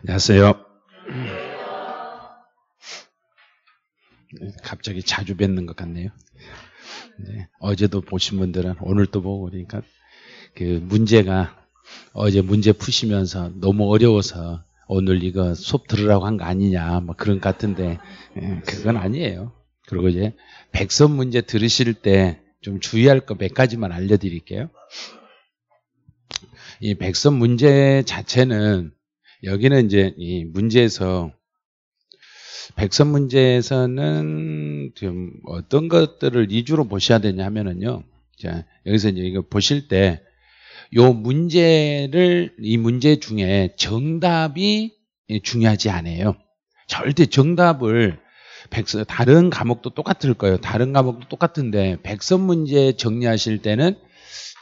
안녕하세요. 네, 갑자기 자주 뵙는 것 같네요. 네, 어제도 보신 분들은 오늘도 보고 그러니까 그 문제가 어제 문제 푸시면서 너무 어려워서 오늘 이거 수업 들으라고 한 거 아니냐 뭐 그런 것 같은데 예, 그건 아니에요. 그리고 이제 백선 문제 들으실 때 좀 주의할 거 몇 가지만 알려드릴게요. 이 백선 문제 자체는 여기는 이제 이 문제에서 백선 문제에서는 좀 어떤 것들을 이주로 보셔야 되냐 하면은요. 자, 여기서 이제 이거 보실 때요 문제를 이 문제 중에 정답이 중요하지 않아요. 절대 정답을 백선 다른 과목도 똑같을 거예요. 다른 과목도 똑같은데 백선 문제 정리하실 때는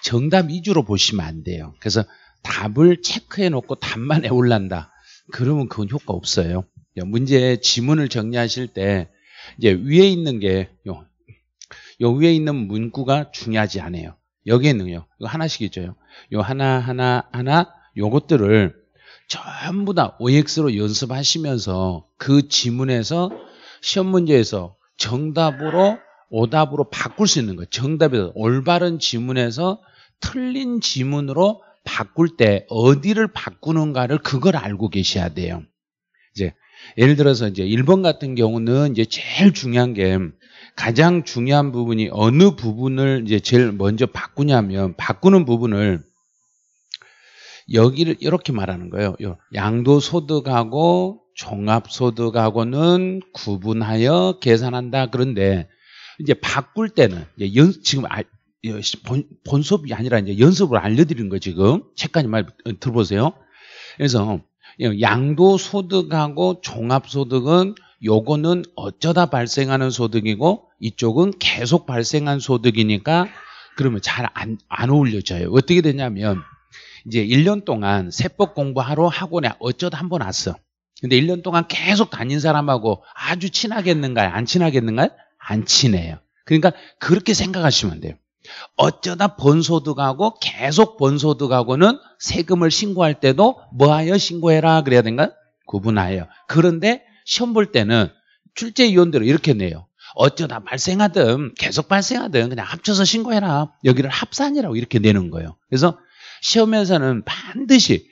정답 위주로 보시면 안 돼요. 그래서 답을 체크해 놓고 답만해 올란다. 그러면 그건 효과 없어요. 문제 지문을 정리하실 때 이제 위에 있는 게 요, 요 위에 있는 문구가 중요하지 않아요. 여기에 있는요. 이거 하나씩 있죠. 요 하나 하나 하나 요것들을 전부 다 OX로 연습하시면서 그 지문에서 시험 문제에서 정답으로 오답으로 바꿀 수 있는 거예요. 정답에서 올바른 지문에서 틀린 지문으로 바꿀 때 어디를 바꾸는가를 그걸 알고 계셔야 돼요. 이제 예를 들어서 이제 일본 같은 경우는 이제 제일 중요한 게 가장 중요한 부분이 어느 부분을 이제 제일 먼저 바꾸냐면 바꾸는 부분을 여기를 이렇게 말하는 거예요. 양도소득하고 종합소득하고는 구분하여 계산한다. 그런데 이제 바꿀 때는 이제 지금 본, 본 수업이 아니라 이제 연습을 알려드리는 거예요 지금 책까지 말 어, 들어보세요. 그래서 예, 양도 소득하고 종합 소득은 요거는 어쩌다 발생하는 소득이고 이쪽은 계속 발생한 소득이니까 그러면 잘 안 안 어울려져요. 어떻게 되냐면 이제 1년 동안 세법 공부하러 학원에 어쩌다 한 번 왔어. 근데 1년 동안 계속 다닌 사람하고 아주 친하겠는가요? 안 친하겠는가요? 안 친해요. 그러니까 그렇게 생각하시면 돼요. 어쩌다 본소득하고 계속 본소득하고는 세금을 신고할 때도 뭐하여 신고해라 그래야 되는가? 구분하여. 그런데 시험 볼 때는 출제위원대로 이렇게 내요. 어쩌다 발생하든 계속 발생하든 그냥 합쳐서 신고해라. 여기를 합산이라고 이렇게 내는 거예요. 그래서 시험에서는 반드시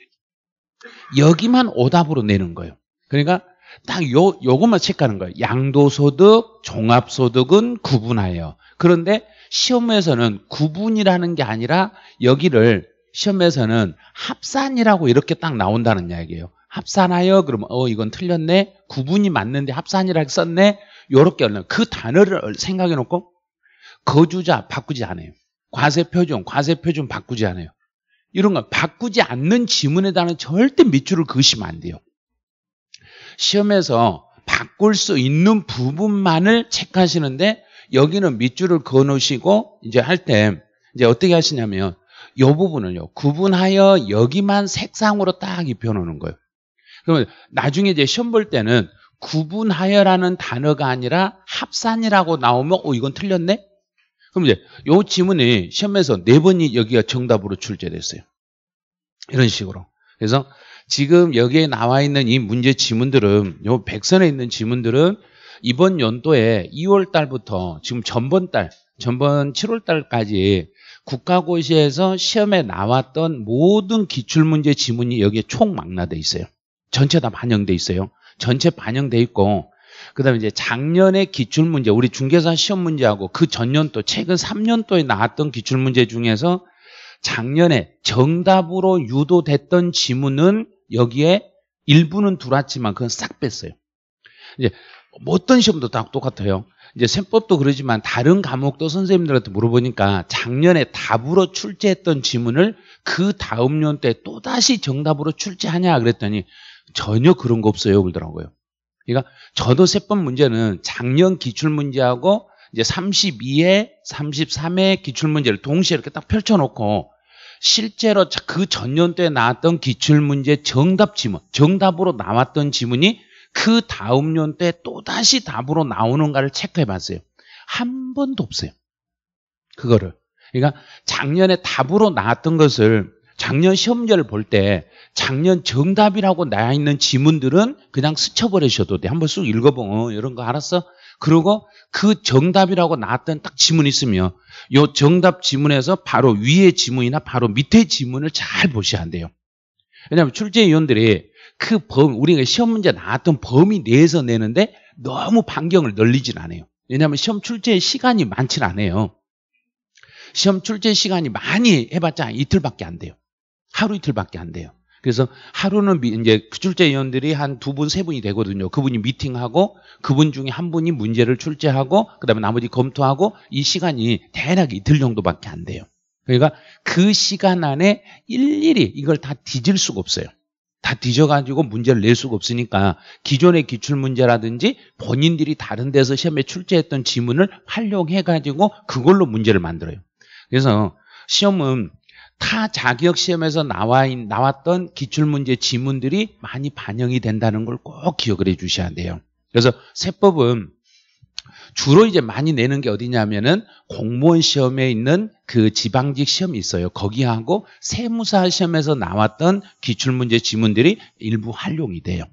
여기만 오답으로 내는 거예요. 그러니까 딱 요, 요것만 체크하는 거예요. 양도소득, 종합소득은 구분하여. 그런데 시험에서는 구분이라는 게 아니라 여기를 시험에서는 합산이라고 이렇게 딱 나온다는 이야기예요. 합산하여 그러면 어 이건 틀렸네. 구분이 맞는데 합산이라고 썼네. 요렇게 하는 그 단어를 생각해 놓고 거주자 바꾸지 않아요. 과세 표준, 과세 표준 바꾸지 않아요. 이런 거 바꾸지 않는 지문에 다는 절대 밑줄을 그으시면 안 돼요. 시험에서 바꿀 수 있는 부분만을 체크하시는데 여기는 밑줄을 그어놓으시고 이제 할 때 이제 어떻게 하시냐면 이 부분을요 구분하여 여기만 색상으로 딱 입혀놓는 거예요. 그러면 나중에 이제 시험 볼 때는 구분하여라는 단어가 아니라 합산이라고 나오면 어 이건 틀렸네. 그럼 이제 요 지문이 시험에서 네 번이 여기가 정답으로 출제됐어요. 이런 식으로. 그래서 지금 여기에 나와 있는 이 문제 지문들은 요 백선에 있는 지문들은 이번 연도에 2월 달부터 지금 전번 달, 전번 7월 달까지 국가고시에서 시험에 나왔던 모든 기출문제 지문이 여기에 총 망라돼 있어요. 전체 다 반영돼 있어요. 전체 반영돼 있고 그다음에 이제 작년에 기출 문제 우리 중개사 시험 문제하고 그 전년도 최근 3년도에 나왔던 기출 문제 중에서 작년에 정답으로 유도됐던 지문은 여기에 일부는 들어왔지만 그건 싹 뺐어요. 이제 뭐 어떤 시험도 다 똑같아요. 이제 셈법도 그러지만 다른 과목도 선생님들한테 물어보니까 작년에 답으로 출제했던 지문을 그 다음 년 때 또다시 정답으로 출제하냐 그랬더니 전혀 그런 거 없어요 그러더라고요. 그러니까 저도 세법 문제는 작년 기출 문제하고 이제 32회, 33회 기출 문제를 동시에 이렇게 딱 펼쳐 놓고 실제로 그 전년 때 나왔던 기출 문제 정답 지문, 정답으로 나왔던 지문이 그 다음 년 때 또다시 답으로 나오는가를 체크해 봤어요. 한 번도 없어요. 그거를. 그러니까 작년에 답으로 나왔던 것을 작년 시험제를 볼 때 작년 정답이라고 나와 있는 지문들은 그냥 스쳐버리셔도 돼. 한번 쑥 읽어보면 어, 이런 거 알았어? 그리고 그 정답이라고 나왔던 딱 지문 이 있으면 요 정답 지문에서 바로 위에 지문이나 바로 밑에 지문을 잘 보셔야 돼요. 왜냐하면 출제위원들이 그 범, 우리가 시험 문제 나왔던 범위 내에서 내는데 너무 반경을 넓리진 않아요. 왜냐하면 시험 출제 시간이 많진 않아요. 시험 출제 시간이 많이 해봤자 이틀밖에 안 돼요. 하루 이틀밖에 안 돼요. 그래서 하루는 이제 그 출제위원들이 한 두 분, 세 분이 되거든요. 그분이 미팅하고 그분 중에 한 분이 문제를 출제하고 그다음에 나머지 검토하고 이 시간이 대략 이틀 정도밖에 안 돼요. 그러니까 그 시간 안에 일일이 이걸 다 뒤질 수가 없어요. 다 뒤져가지고 문제를 낼 수가 없으니까 기존의 기출 문제라든지 본인들이 다른 데서 시험에 출제했던 지문을 활용해가지고 그걸로 문제를 만들어요. 그래서 시험은 타 자격 시험에서 나와 나왔던 기출 문제 지문들이 많이 반영이 된다는 걸 꼭 기억을 해주셔야 돼요. 그래서 세법은 주로 이제 많이 내는 게 어디냐면은 공무원 시험에 있는 그 지방직 시험이 있어요. 거기하고 세무사 시험에서 나왔던 기출문제 지문들이 일부 활용이 돼요.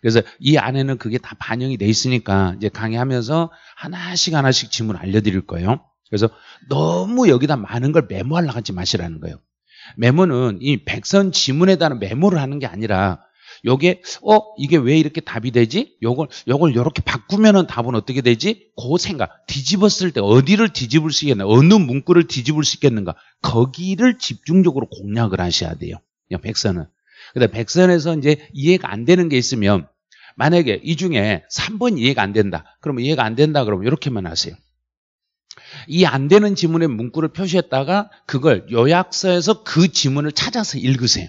그래서 이 안에는 그게 다 반영이 돼 있으니까 이제 강의하면서 하나씩 하나씩 지문 알려드릴 거예요. 그래서 너무 여기다 많은 걸 메모하려고 하지 마시라는 거예요. 메모는 이 백선 지문에 따른 메모를 하는 게 아니라 여기어 이게 왜 이렇게 답이 되지? 요걸 요걸 이렇게 바꾸면은 답은 어떻게 되지? 그 생각 뒤집었을 때 어디를 뒤집을 수 있겠나? 어느 문구를 뒤집을 수 있겠는가? 거기를 집중적으로 공략을 하셔야 돼요. 백선은. 근데 백선에서 이제 이해가 안 되는 게 있으면 만약에 이 중에 3번 이해가 안 된다. 그러면 이해가 안 된다 그러면 이렇게만 하세요. 이 안 되는 지문의 문구를 표시했다가 그걸 요약서에서 그 지문을 찾아서 읽으세요.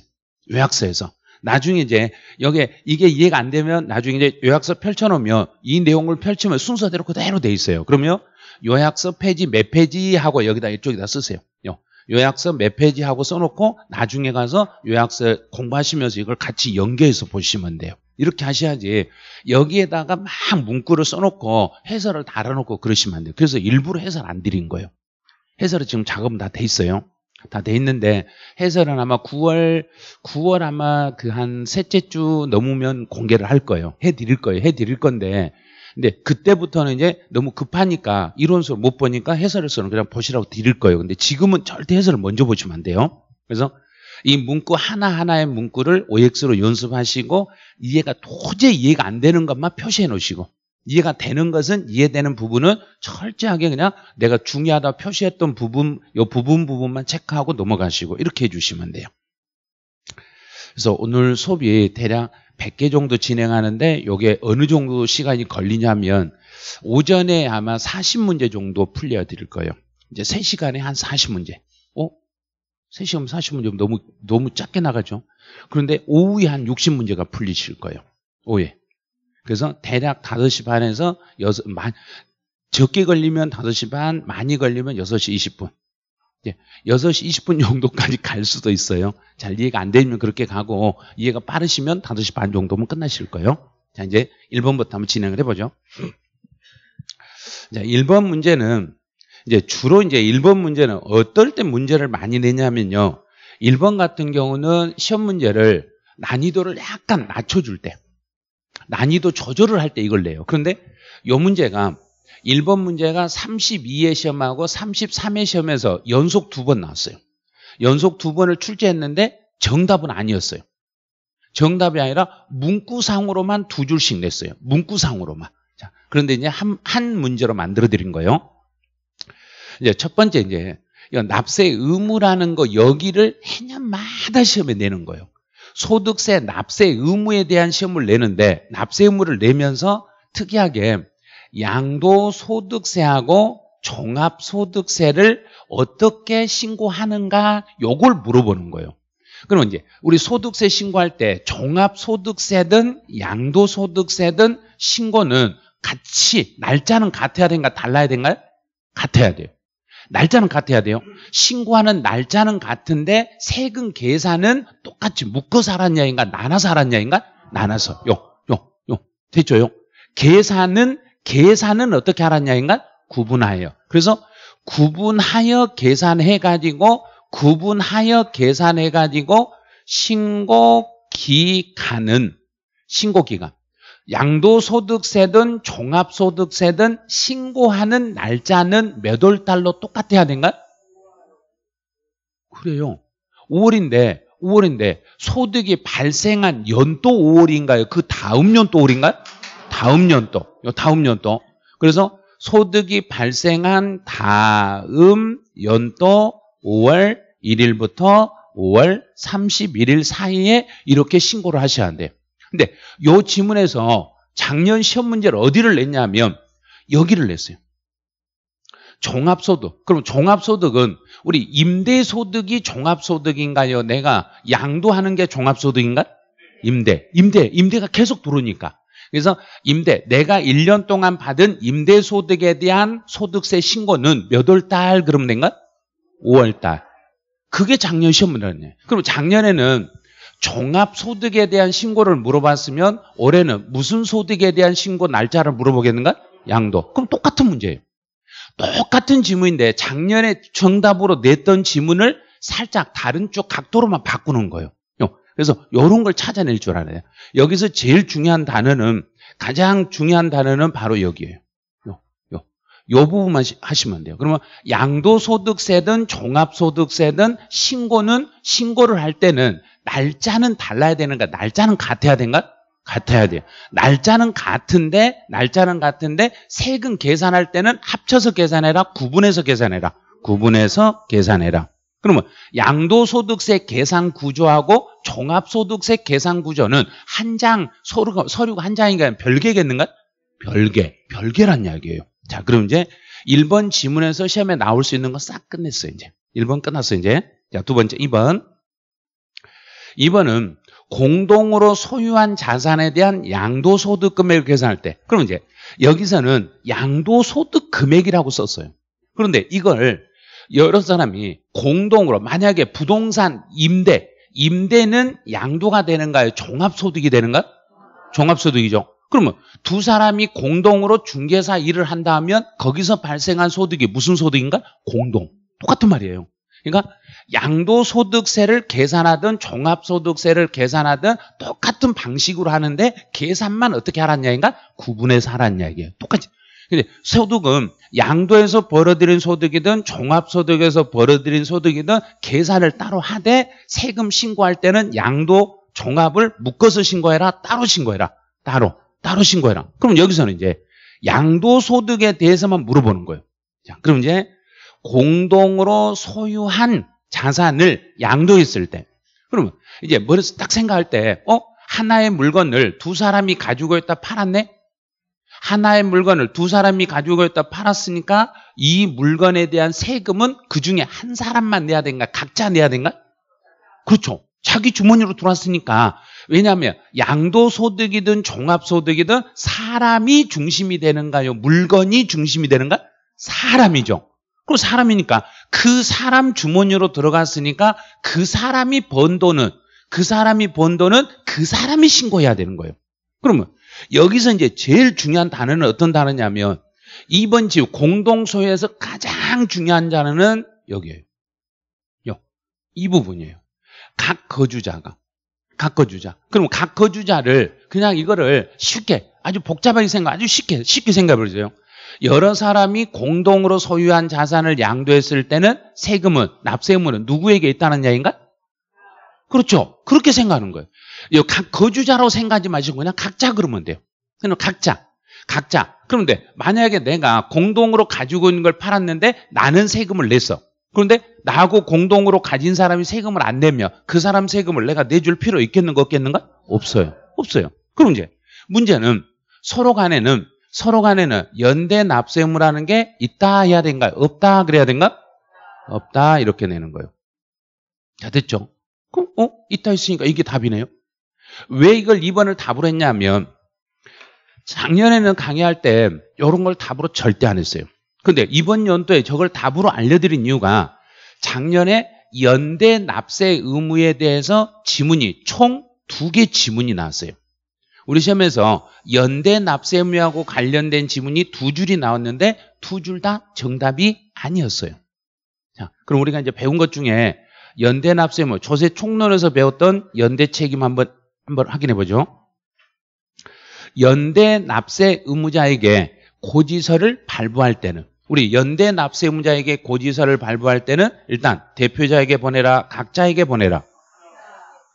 요약서에서. 나중에 이제 여기 이게 이해가 안 되면 나중에 이제 요약서 펼쳐놓으면 이 내용을 펼치면 순서대로 그대로 돼 있어요. 그러면 요약서 페이지 몇 페이지 하고 여기다 이쪽에다 쓰세요. 요약서 몇 페이지 하고 써놓고 나중에 가서 요약서 공부하시면서 이걸 같이 연계해서 보시면 돼요. 이렇게 하셔야지 여기에다가 막 문구를 써놓고 해설을 달아놓고 그러시면 안 돼요. 그래서 일부러 해설 안 드린 거예요. 해설이 지금 작업 은다 돼 있어요. 다돼 있는데 해설은 아마 9월 9월 아마 그 한 셋째 주 넘으면 공개를 할 거예요. 해 드릴 거예요. 해 드릴 건데 근데 그때부터는 이제 너무 급하니까 이론서를 못 보니까 해설에서는 그냥 보시라고 드릴 거예요. 근데 지금은 절대 해설을 먼저 보시면 안 돼요. 그래서 이 문구 하나하나의 문구를 OX로 연습하시고 이해가 도저히 이해가 안 되는 것만 표시해 놓으시고 이해가 되는 것은 이해되는 부분은 철저하게 그냥 내가 중요하다 표시했던 부분, 요 부분 부분만 체크하고 넘어가시고 이렇게 해주시면 돼요. 그래서 오늘 수업이 대략 100개 정도 진행하는데 이게 어느 정도 시간이 걸리냐면 오전에 아마 40문제 정도 풀려 드릴 거예요. 이제 3시간에 한 40문제. 어? 3시간 40문제 너무 너무 작게 나가죠. 그런데 오후에 한 60문제가 풀리실 거예요. 오후에. 그래서 대략 5시 반에서 6, 만, 적게 걸리면 5시 반, 많이 걸리면 6시 20분. 예, 6시 20분 정도까지 갈 수도 있어요. 잘 이해가 안 되면 그렇게 가고, 이해가 빠르시면 5시 반 정도면 끝나실 거예요. 자, 이제 1번부터 한번 진행을 해보죠. 자, 1번 문제는, 이제 주로 이제 1번 문제는 어떨 때 문제를 많이 내냐면요. 1번 같은 경우는 시험 문제를 난이도를 약간 낮춰줄 때. 난이도 조절을 할 때 이걸 내요. 그런데 이 문제가 1번 문제가 32회 시험하고 33회 시험에서 연속 두 번 나왔어요. 연속 두 번을 출제했는데 정답은 아니었어요. 정답이 아니라 문구상으로만 두 줄씩 냈어요. 문구상으로만. 자, 그런데 이제 한, 한 문제로 만들어드린 거예요. 이제 첫 번째 이제 납세 의무라는 거 여기를 해년마다 시험에 내는 거예요. 소득세 납세 의무에 대한 시험을 내는데 납세 의무를 내면서 특이하게 양도소득세하고 종합소득세를 어떻게 신고하는가 요걸 물어보는 거예요. 그러면 이제 우리 소득세 신고할 때 종합소득세든 양도소득세든 신고는 같이 날짜는 같아야 되는가 달라야 되는가요? 같아야 돼요. 날짜는 같아야 돼요. 신고하는 날짜는 같은데 세금 계산은 똑같이 묶어서 알았냐인가 나눠서 알았냐인가 나눠서 요, 요, 요. 요, 됐죠? 요. 계산은 계산은 어떻게 알았냐인가 구분하여. 그래서 구분하여 계산해 가지고 구분하여 계산해 가지고 신고 기간은 신고 기간 양도소득세든 종합소득세든 신고하는 날짜는 몇 월 달로 똑같아야 된가요? 그래요. 5월인데 5월인데 소득이 발생한 연도 5월인가요? 그 다음 연도 5월인가요? 다음 연도. 다음 연도. 그래서 소득이 발생한 다음 연도 5월 1일부터 5월 31일 사이에 이렇게 신고를 하셔야 돼요. 근데 요 지문에서 작년 시험 문제를 어디를 냈냐면 여기를 냈어요. 종합소득. 그럼 종합소득은 우리 임대소득이 종합소득인가요? 내가 양도하는 게 종합소득인가? 임대. 임대. 임대가 계속 들어오니까. 그래서 임대. 내가 1년 동안 받은 임대소득에 대한 소득세 신고는 몇 월달 그럼 된가? 5월 달. 그게 작년 시험 문제였네. 그럼 작년에는 종합소득에 대한 신고를 물어봤으면 올해는 무슨 소득에 대한 신고 날짜를 물어보겠는가? 양도. 그럼 똑같은 문제예요. 똑같은 지문인데 작년에 정답으로 냈던 지문을 살짝 다른 쪽 각도로만 바꾸는 거예요. 그래서 이런 걸 찾아낼 줄 알아요. 여기서 제일 중요한 단어는 가장 중요한 단어는 바로 여기예요. 요, 부분만 하시면 돼요. 그러면 양도소득세든 종합소득세든 신고는 신고를 할 때는 날짜는 달라야 되는가? 날짜는 같아야 되는가? 같아야 돼요. 날짜는 같은데 날짜는 같은데 세금 계산할 때는 합쳐서 계산해라. 구분해서 계산해라. 구분해서 계산해라. 그러면 양도소득세 계산 구조하고 종합소득세 계산 구조는 한 장 서류가 서류가 한 장인가 요 별개겠는가? 별개. 별개란 이야기예요. 자, 그럼 이제 1번 지문에서 시험에 나올 수 있는 거 싹 끝냈어요, 이제. 1번 끝났어요, 이제. 자, 두 번째 2번. 2번은 공동으로 소유한 자산에 대한 양도소득 금액을 계산할 때 그럼 이제 여기서는 양도소득 금액이라고 썼어요. 그런데 이걸 여러 사람이 공동으로 만약에 부동산 임대 임대는 양도가 되는가요? 종합소득이 되는가? 종합소득이죠. 그러면 두 사람이 공동으로 중개사 일을 한다면 거기서 발생한 소득이 무슨 소득인가? 공동. 똑같은 말이에요. 그러니까 양도소득세를 계산하든 종합소득세를 계산하든 똑같은 방식으로 하는데 계산만 어떻게 하았냐인가 구분해서 하았냐 이게 똑같이. 근데 소득은 양도에서 벌어들인 소득이든 종합소득에서 벌어들인 소득이든 계산을 따로 하되 세금 신고할 때는 양도 종합을 묶어서 신고해라 따로 신고해라 따로 따로 신고해라. 그럼 여기서는 이제 양도소득에 대해서만 물어보는 거예요. 자, 그럼 이제 공동으로 소유한 자산을 양도했을 때 그러면 이제 머릿속 딱 생각할 때 어? 하나의 물건을 두 사람이 가지고 있다 팔았네? 하나의 물건을 두 사람이 가지고 있다 팔았으니까 이 물건에 대한 세금은 그 중에 한 사람만 내야 된가? 각자 내야 된가? 그렇죠. 자기 주머니로 들어왔으니까. 왜냐하면 양도소득이든 종합소득이든 사람이 중심이 되는가요? 물건이 중심이 되는가? 사람이죠. 그 사람이니까 그 사람 주머니로 들어갔으니까 그 사람이 번 돈은 그 사람이 번 돈은 그 사람이 신고해야 되는 거예요. 그러면 여기서 이제 제일 중요한 단어는 어떤 단어냐면 2번 지 공동소유에서 가장 중요한 단어는 여기에요. 요. 이 부분이에요. 각 거주자가 각 거주자. 그럼 각 거주자를 그냥 이거를 쉽게 아주 복잡하게 생각 아주 쉽게 쉽게 생각해 보세요. 여러 사람이 공동으로 소유한 자산을 양도했을 때는 세금은, 납세의무는 누구에게 있다는 이야기인가? 그렇죠. 그렇게 생각하는 거예요. 거주자로 생각하지 마시고 그냥 각자 그러면 돼요. 그냥 각자. 각자. 그런데 만약에 내가 공동으로 가지고 있는 걸 팔았는데 나는 세금을 냈어. 그런데 나하고 공동으로 가진 사람이 세금을 안 내면 그 사람 세금을 내가 내줄 필요 있겠는가 없겠는가? 없어요. 없어요. 그럼 이제 문제는 서로 간에는 서로 간에는 연대 납세 의무라는 게 있다 해야 된가? 없다 그래야 된가? 없다 이렇게 내는 거예요. 다 됐죠? 그럼 어? 있다 했으니까 이게 답이네요. 왜 이걸 2번을 답으로 했냐면 작년에는 강의할 때 이런 걸 답으로 절대 안 했어요. 근데 이번 연도에 저걸 답으로 알려드린 이유가 작년에 연대 납세 의무에 대해서 지문이 총 두 개 지문이 나왔어요. 우리 시험에서 연대 납세의무하고 관련된 지문이 두 줄이 나왔는데 두 줄 다 정답이 아니었어요. 자, 그럼 우리가 이제 배운 것 중에 연대 납세의무, 조세 총론에서 배웠던 연대 책임 한번 한번 확인해 보죠. 연대 납세 의무자에게 고지서를 발부할 때는 우리 연대 납세 의무자에게 고지서를 발부할 때는 일단 대표자에게 보내라, 각자에게 보내라.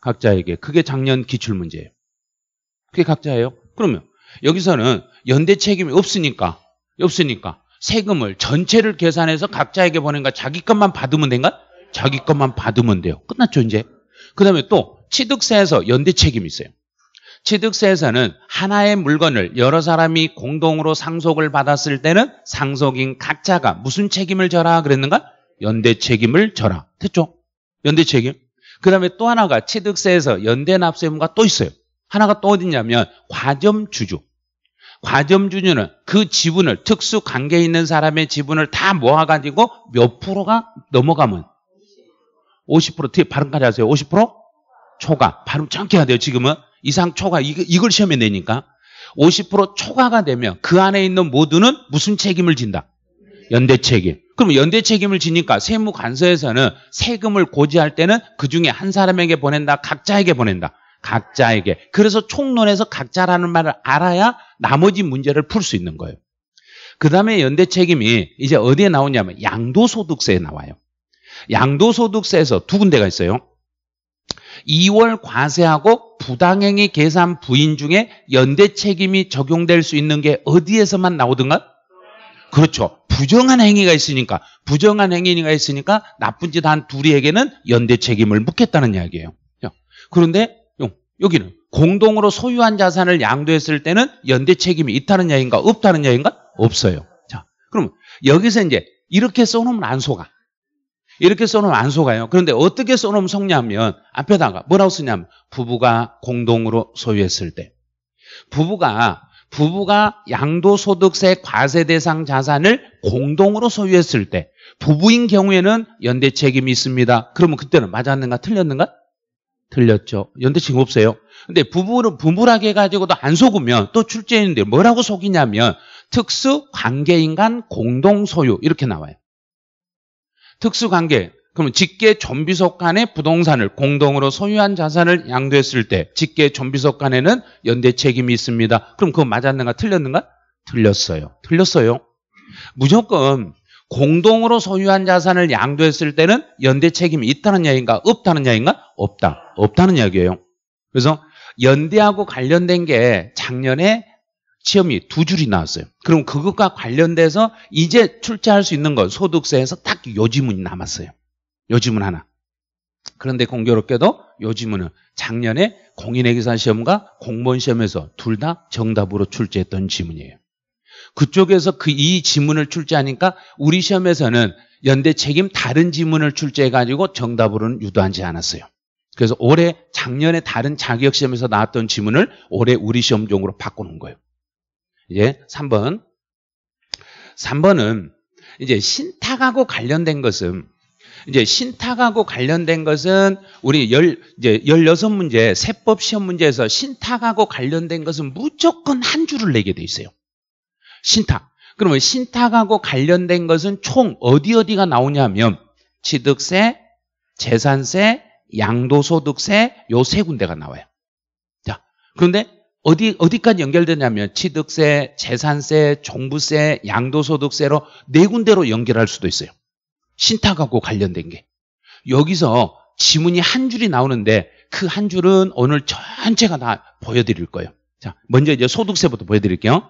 각자에게. 그게 작년 기출 문제예요. 그게 각자예요. 그러면 여기서는 연대 책임이 없으니까 없으니까 세금을 전체를 계산해서 각자에게 보낸가 자기 것만 받으면 된가? 자기 것만 받으면 돼요. 끝났죠 이제. 그다음에 또 취득세에서 연대 책임이 있어요. 취득세에서는 하나의 물건을 여러 사람이 공동으로 상속을 받았을 때는 상속인 각자가 무슨 책임을 져라 그랬는가? 연대 책임을 져라. 됐죠? 연대 책임. 그 다음에 또 하나가 취득세에서 연대 납세분과 또 있어요. 하나가 또 어디냐면 과점주주. 과점주주는 그 지분을 특수 관계 있는 사람의 지분을 다 모아가지고 몇 프로가 넘어가면 50% 뒤에 발음까지 하세요. 50% 초과. 발음 정확해야 돼요. 지금은 이상 초과 이걸 시험에 내니까 50% 초과가 되면 그 안에 있는 모두는 무슨 책임을 진다? 연대 책임. 그럼 연대 책임을 지니까 세무 관서에서는 세금을 고지할 때는 그 중에 한 사람에게 보낸다, 각자에게 보낸다. 각자에게. 그래서 총론에서 각자라는 말을 알아야 나머지 문제를 풀 수 있는 거예요. 그 다음에 연대 책임이 이제 어디에 나오냐면 양도소득세에 나와요. 양도소득세에서 두 군데가 있어요. 2월 과세하고 부당행위 계산 부인 중에 연대 책임이 적용될 수 있는 게 어디에서만 나오든가? 그렇죠. 부정한 행위가 있으니까 부정한 행위가 있으니까 나쁜 짓 한 둘이에게는 연대 책임을 묻겠다는 이야기예요. 그런데 여기는 공동으로 소유한 자산을 양도했을 때는 연대 책임이 있다는 얘기인가 없다는 얘기인가 없어요. 자, 그럼 여기서 이제 이렇게 써놓으면 안 속아. 이렇게 써놓으면 안 속아요. 그런데 어떻게 써놓으면 속냐면 앞에다가 뭐라고 쓰냐면 부부가 공동으로 소유했을 때 부부가 부부가 양도소득세 과세 대상 자산을 공동으로 소유했을 때 부부인 경우에는 연대 책임이 있습니다. 그러면 그때는 맞았는가 틀렸는가 틀렸죠 연대 친구 없어요. 근데 부부는 부분하게 가지고도 안 속으면 또출제했는데 뭐라고 속이냐면 특수 관계인 간 공동 소유 이렇게 나와요. 특수 관계 그러면 직계 전비속 간의 부동산을 공동으로 소유한 자산을 양도했을 때 직계 전비속 간에는 연대 책임이 있습니다. 그럼 그거 맞았는가 틀렸는가? 틀렸어요. 틀렸어요. 무조건 공동으로 소유한 자산을 양도했을 때는 연대 책임이 있다는 이야기인가 없다는 이야기인가? 없다. 없다는 이야기예요. 그래서 연대하고 관련된 게 작년에 시험이 두 줄이 나왔어요. 그럼 그것과 관련돼서 이제 출제할 수 있는 건 소득세에서 딱요 지문이 남았어요. 요 지문 하나. 그런데 공교롭게도 요 지문은 작년에 공인회계사 시험과 공무원 시험에서 둘 다 정답으로 출제했던 지문이에요. 그쪽에서 그 이 지문을 출제하니까 우리 시험에서는 연대 책임 다른 지문을 출제해가지고 정답으로는 유도하지 않았어요. 그래서 올해 작년에 다른 자격 시험에서 나왔던 지문을 올해 우리 시험용으로 바꾸는 거예요. 이제 3번. 3번은 이제 신탁하고 관련된 것은 이제 신탁하고 관련된 것은 우리 열, 이제 16문제 세법 시험 문제에서 신탁하고 관련된 것은 무조건 한 줄을 내게 돼 있어요. 신탁. 그러면 신탁하고 관련된 것은 총 어디 어디가 나오냐면 취득세, 재산세, 양도소득세 요 세 군데가 나와요. 자, 그런데 어디 어디까지 연결되냐면 취득세, 재산세, 종부세, 양도소득세로 네 군데로 연결할 수도 있어요. 신탁하고 관련된 게 여기서 지문이 한 줄이 나오는데 그 한 줄은 오늘 전체가 다 보여드릴 거예요. 자, 먼저 이제 소득세부터 보여드릴게요.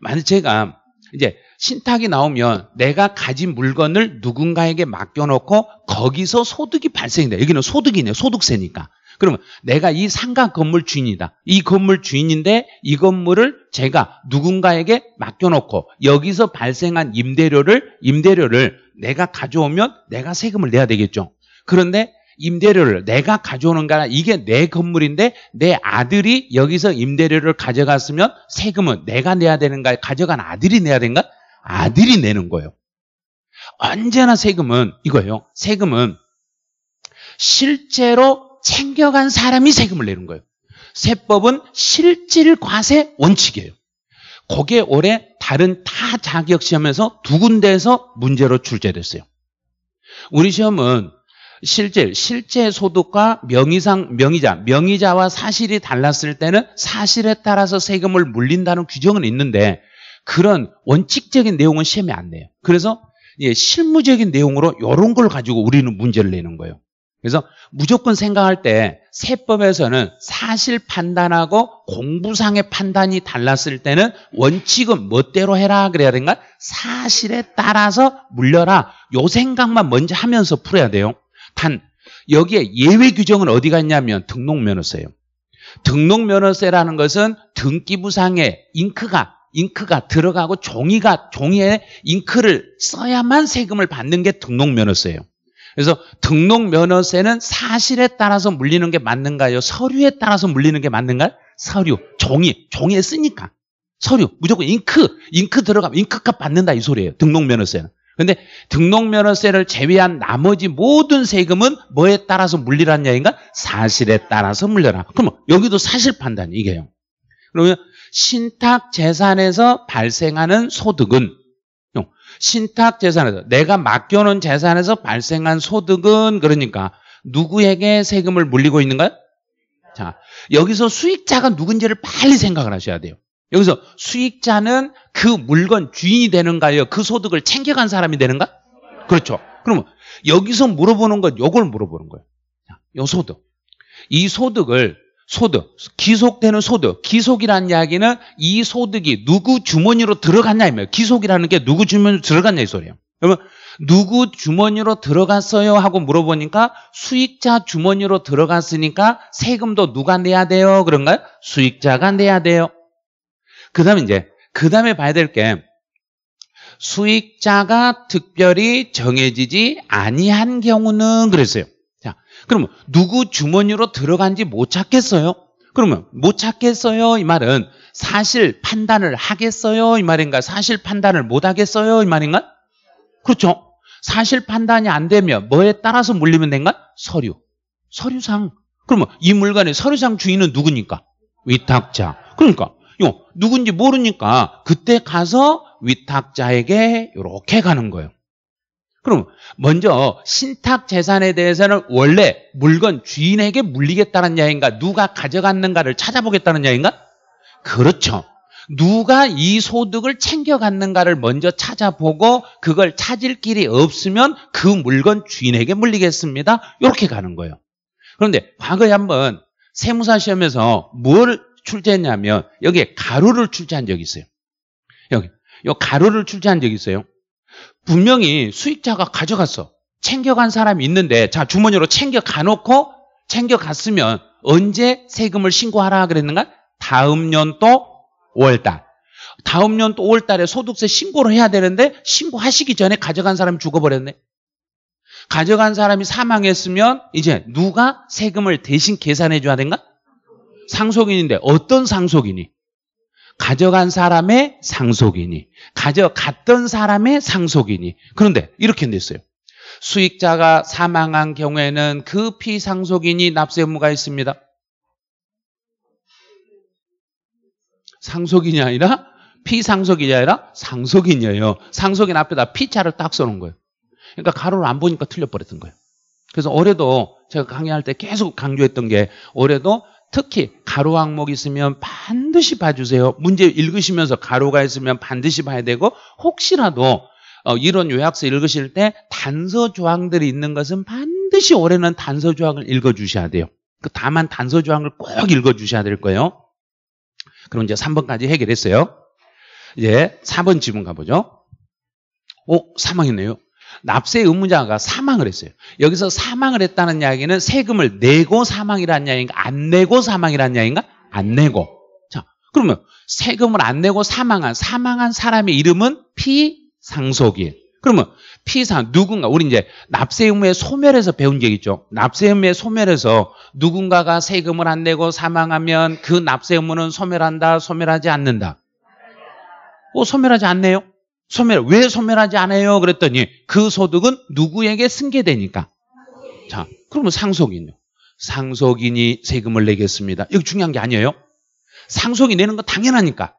만약 제가 이제 신탁이 나오면 내가 가진 물건을 누군가에게 맡겨놓고 거기서 소득이 발생된다. 여기는 소득이네. 요 소득세니까. 그러면 내가 이 상가 건물 주인이다. 이 건물 주인인데 이 건물을 제가 누군가에게 맡겨놓고 여기서 발생한 임대료를 임대료를 내가 가져오면 내가 세금을 내야 되겠죠. 그런데 임대료를 내가 가져오는가 거 이게 내 건물인데 내 아들이 여기서 임대료를 가져갔으면 세금은 내가 내야 되는가 가져간 아들이 내야 되는가 아들이 내는 거예요. 언제나 세금은 이거예요. 세금은 실제로 챙겨간 사람이 세금을 내는 거예요. 세법은 실질 과세 원칙이에요. 그게 올해 다른 타 자격 시험에서 두 군데에서 문제로 출제됐어요. 우리 시험은 실질, 실제 소득과 명의상, 명의자, 명의자와 사실이 달랐을 때는 사실에 따라서 세금을 물린다는 규정은 있는데 그런 원칙적인 내용은 시험에 안 내요. 그래서 예, 실무적인 내용으로 이런 걸 가지고 우리는 문제를 내는 거예요. 그래서 무조건 생각할 때 세법에서는 사실 판단하고 공부상의 판단이 달랐을 때는 원칙은 멋대로 해라 그래야 된가? 사실에 따라서 물려라. 요 생각만 먼저 하면서 풀어야 돼요. 단 여기에 예외 규정은 어디가 있냐면 등록 면허세요. 예 등록 면허세라는 것은 등기부상의 잉크가 잉크가 들어가고 종이가 종이에 잉크를 써야만 세금을 받는 게 등록 면허세예요. 그래서 등록 면허세는 사실에 따라서 물리는 게 맞는가요? 서류에 따라서 물리는 게 맞는가요? 서류, 종이, 종이에 쓰니까 서류 무조건 잉크, 잉크 들어가면 잉크값 받는다 이 소리예요. 등록 면허세는. 근데 등록 면허세를 제외한 나머지 모든 세금은 뭐에 따라서 물리란 얘기인가? 사실에 따라서 물려라. 그러면 여기도 사실 판단 이게요. 그러면 신탁 재산에서 발생하는 소득은 신탁 재산에서 내가 맡겨놓은 재산에서 발생한 소득은 그러니까 누구에게 세금을 물리고 있는가요? 자, 여기서 수익자가 누군지를 빨리 생각을 하셔야 돼요. 여기서 수익자는 그 물건 주인이 되는가요? 그 소득을 챙겨간 사람이 되는가? 그렇죠. 그러면 여기서 물어보는 건이걸 물어보는 거예요. 이 소득. 이 소득을 소득, 기속되는 소득. 기속이라는 이야기는 이 소득이 누구 주머니로 들어갔냐 이 말이에요. 기속이라는 게 누구 주머니로 들어갔냐 이 소리예요. 그러면 누구 주머니로 들어갔어요 하고 물어보니까 수익자 주머니로 들어갔으니까 세금도 누가 내야 돼요? 그런가요? 수익자가 내야 돼요. 그다음에 이제 그다음에 봐야 될 게 수익자가 특별히 정해지지 아니한 경우는 그랬어요. 그러면 누구 주머니로 들어간지 못 찾겠어요? 그러면 못 찾겠어요 이 말은 사실 판단을 하겠어요 이 말인가? 사실 판단을 못 하겠어요 이 말인가? 그렇죠? 사실 판단이 안 되며 뭐에 따라서 물리면 된가? 서류. 서류상. 그러면 이 물건의 서류상 주인은 누구니까? 위탁자. 그러니까 누군지 모르니까 그때 가서 위탁자에게 이렇게 가는 거예요. 그럼 먼저 신탁 재산에 대해서는 원래 물건 주인에게 물리겠다는 야인가 누가 가져갔는가를 찾아보겠다는 야인가? 그렇죠. 누가 이 소득을 챙겨갔는가를 먼저 찾아보고 그걸 찾을 길이 없으면 그 물건 주인에게 물리겠습니다. 이렇게 가는 거예요. 그런데 과거에 한번 세무사 시험에서 뭘 출제했냐면 여기에 가루를 출제한 적이 있어요. 여기 요 가루를 출제한 적이 있어요. 분명히 수익자가 가져갔어. 챙겨간 사람이 있는데 자 주머니로 챙겨가놓고 챙겨갔으면 언제 세금을 신고하라 그랬는가? 다음 년또 5월달. 다음 년또 5월달에 소득세 신고를 해야 되는데 신고하시기 전에 가져간 사람이 죽어버렸네. 가져간 사람이 사망했으면 이제 누가 세금을 대신 계산해 줘야 된가? 상속인인데 어떤 상속인이? 가져간 사람의 상속이니 가져갔던 사람의 상속이니 그런데 이렇게 됐어요. 수익자가 사망한 경우에는 그 피상속인이 납세 의무가 있습니다. 상속인이 아니라 피상속인이 아니라 상속인이에요. 상속인 앞에다 피자를 딱 써놓은 거예요. 그러니까 가로를 안 보니까 틀려버렸던 거예요. 그래서 올해도 제가 강의할 때 계속 강조했던 게 올해도 특히 가로 항목 있으면 반드시 봐주세요. 문제 읽으시면서 가로가 있으면 반드시 봐야 되고 혹시라도 어, 이런 요약서 읽으실 때 단서 조항들이 있는 것은 반드시 올해는 단서 조항을 읽어주셔야 돼요. 그 다만 단서 조항을 꼭 읽어주셔야 될 거예요. 그럼 이제 3번까지 해결했어요. 이제 4번 지문 가보죠. 오, 3망이네요 납세 의무자가 사망을 했어요. 여기서 사망을 했다는 이야기는 세금을 내고 사망이라는 이야기인가? 안 내고 사망이라는 이야기인가? 안 내고. 자, 그러면 세금을 안 내고 사망한 사망한 사람의 이름은 피상속인. 그러면 피상 누군가 우리 이제 납세 의무의 소멸에서 배운 적 있죠. 납세 의무의 소멸에서 누군가가 세금을 안 내고 사망하면 그 납세 의무는 소멸한다, 소멸하지 않는다. 어, 소멸하지 않네요. 소멸, 왜 소멸하지 않아요? 그랬더니 그 소득은 누구에게 승계되니까. 자, 그러면 상속인요. 상속인이 세금을 내겠습니다. 이거 중요한 게 아니에요. 상속이 내는 건 당연하니까.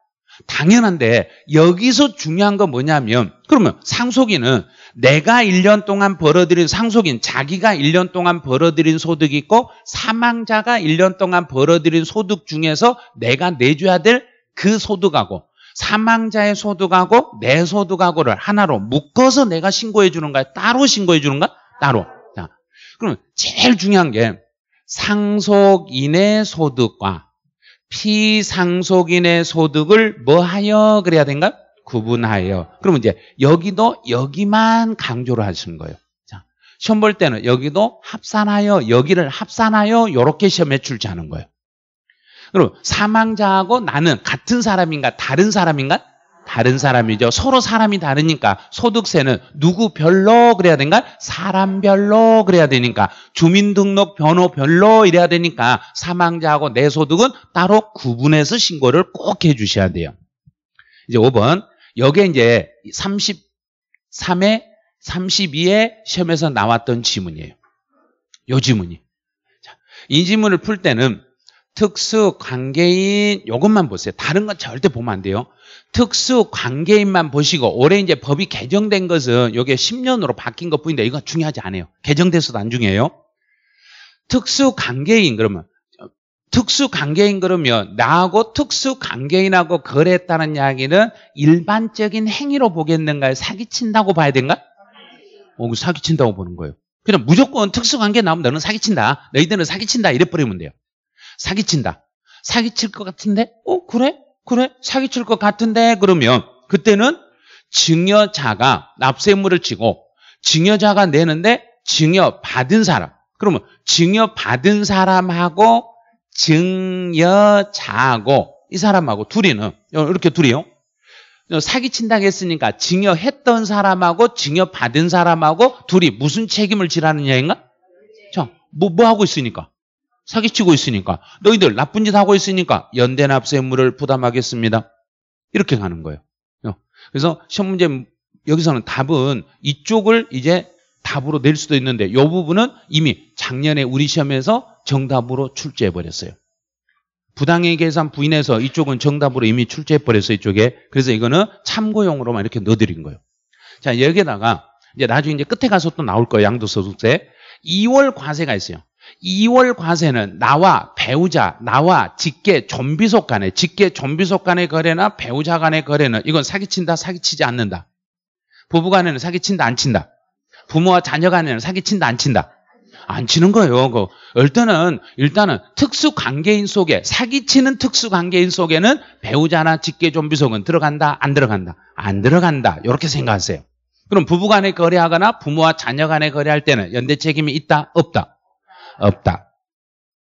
당연한데 여기서 중요한 건 뭐냐면 그러면 상속인은 내가 1년 동안 벌어들인 상속인 자기가 1년 동안 벌어들인 소득이 있고 사망자가 1년 동안 벌어들인 소득 중에서 내가 내줘야 될 그 소득하고 사망자의 소득하고 내 소득하고를 하나로 묶어서 내가 신고해 주는가? 요 따로 신고해 주는가? 따로. 자, 그럼 제일 중요한 게 상속인의 소득과 피상속인의 소득을 뭐하여 그래야 된가? 구분하여. 그러면 이제 여기도 여기만 강조를 하시는 거예요. 자, 시험 볼 때는 여기도 합산하여 여기를 합산하여 이렇게 시험에 출제하는 거예요. 그럼 사망자하고 나는 같은 사람인가 다른 사람인가? 다른 사람이죠. 서로 사람이 다르니까 소득세는 누구별로 그래야 되는가 사람별로 그래야 되니까 주민등록 변호별로 이래야 되니까 사망자하고 내 소득은 따로 구분해서 신고를 꼭 해주셔야 돼요. 이제 5번 여기에 이제 33에 32에 시험에서 나왔던 지문이에요. 요 지문이. 자, 이 지문을 풀 때는 특수 관계인 이것만 보세요. 다른 건 절대 보면 안 돼요. 특수 관계인만 보시고 올해 이제 법이 개정된 것은 이게 10년으로 바뀐 것뿐인데 이거 중요하지 않아요. 개정돼서도 안 중요해요. 특수 관계인 그러면 특수 관계인 그러면 나하고 특수 관계인하고 거래했다는 이야기는 일반적인 행위로 보겠는가요? 사기친다고 봐야 되는가 어, 사기친다고 보는 거예요. 그냥 무조건 특수 관계 나오면 너는 사기친다. 너희들은 사기친다. 이래 버리면 돼요. 사기친다. 사기칠 것 같은데? 어, 그래? 그래? 사기칠 것 같은데? 그러면 그때는 증여자가 납세물을 치고 증여자가 내는데 증여 받은 사람. 그러면 증여 받은 사람하고 증여자하고 이 사람하고 둘이는 어, 이렇게 둘이요. 어, 사기친다 했으니까 증여했던 사람하고 증여받은 사람하고 둘이 무슨 책임을 지라느냐인가? 자, 뭐, 뭐 하고 있으니까? 사기치고 있으니까 너희들 나쁜 짓 하고 있으니까 연대납세물을 부담하겠습니다. 이렇게 가는 거예요. 어. 그래서 시험 문제 여기서는 답은 이쪽을 이제 답으로 낼 수도 있는데 이 부분은 이미 작년에 우리 시험에서 정답으로 출제해버렸어요. 부당행 계산 부인해서 이쪽은 정답으로 이미 출제해버렸어요. 이쪽에. 그래서 이거는 참고용으로만 이렇게 넣어드린 거예요. 자 여기에다가 이제 나중에 이제 끝에 가서 또 나올 거예요. 양도소득세. 2월 과세가 있어요. 2월 과세는 나와 배우자, 나와 직계, 좀비속 간의 직계, 좀비속 간의 거래나 배우자 간의 거래는 이건 사기친다, 사기치지 않는다. 부부 간에는 사기친다, 안 친다. 부모와 자녀 간에는 사기친다, 안 친다. 안 치는 거예요. 그 일단은 일단은 특수 관계인 속에 사기치는 특수 관계인 속에는 배우자나 직계 좀비속은 들어간다, 안 들어간다, 안 들어간다. 이렇게 생각하세요. 그럼 부부간의 거래하거나 부모와 자녀간의 거래할 때는 연대 책임이 있다, 없다. 없다.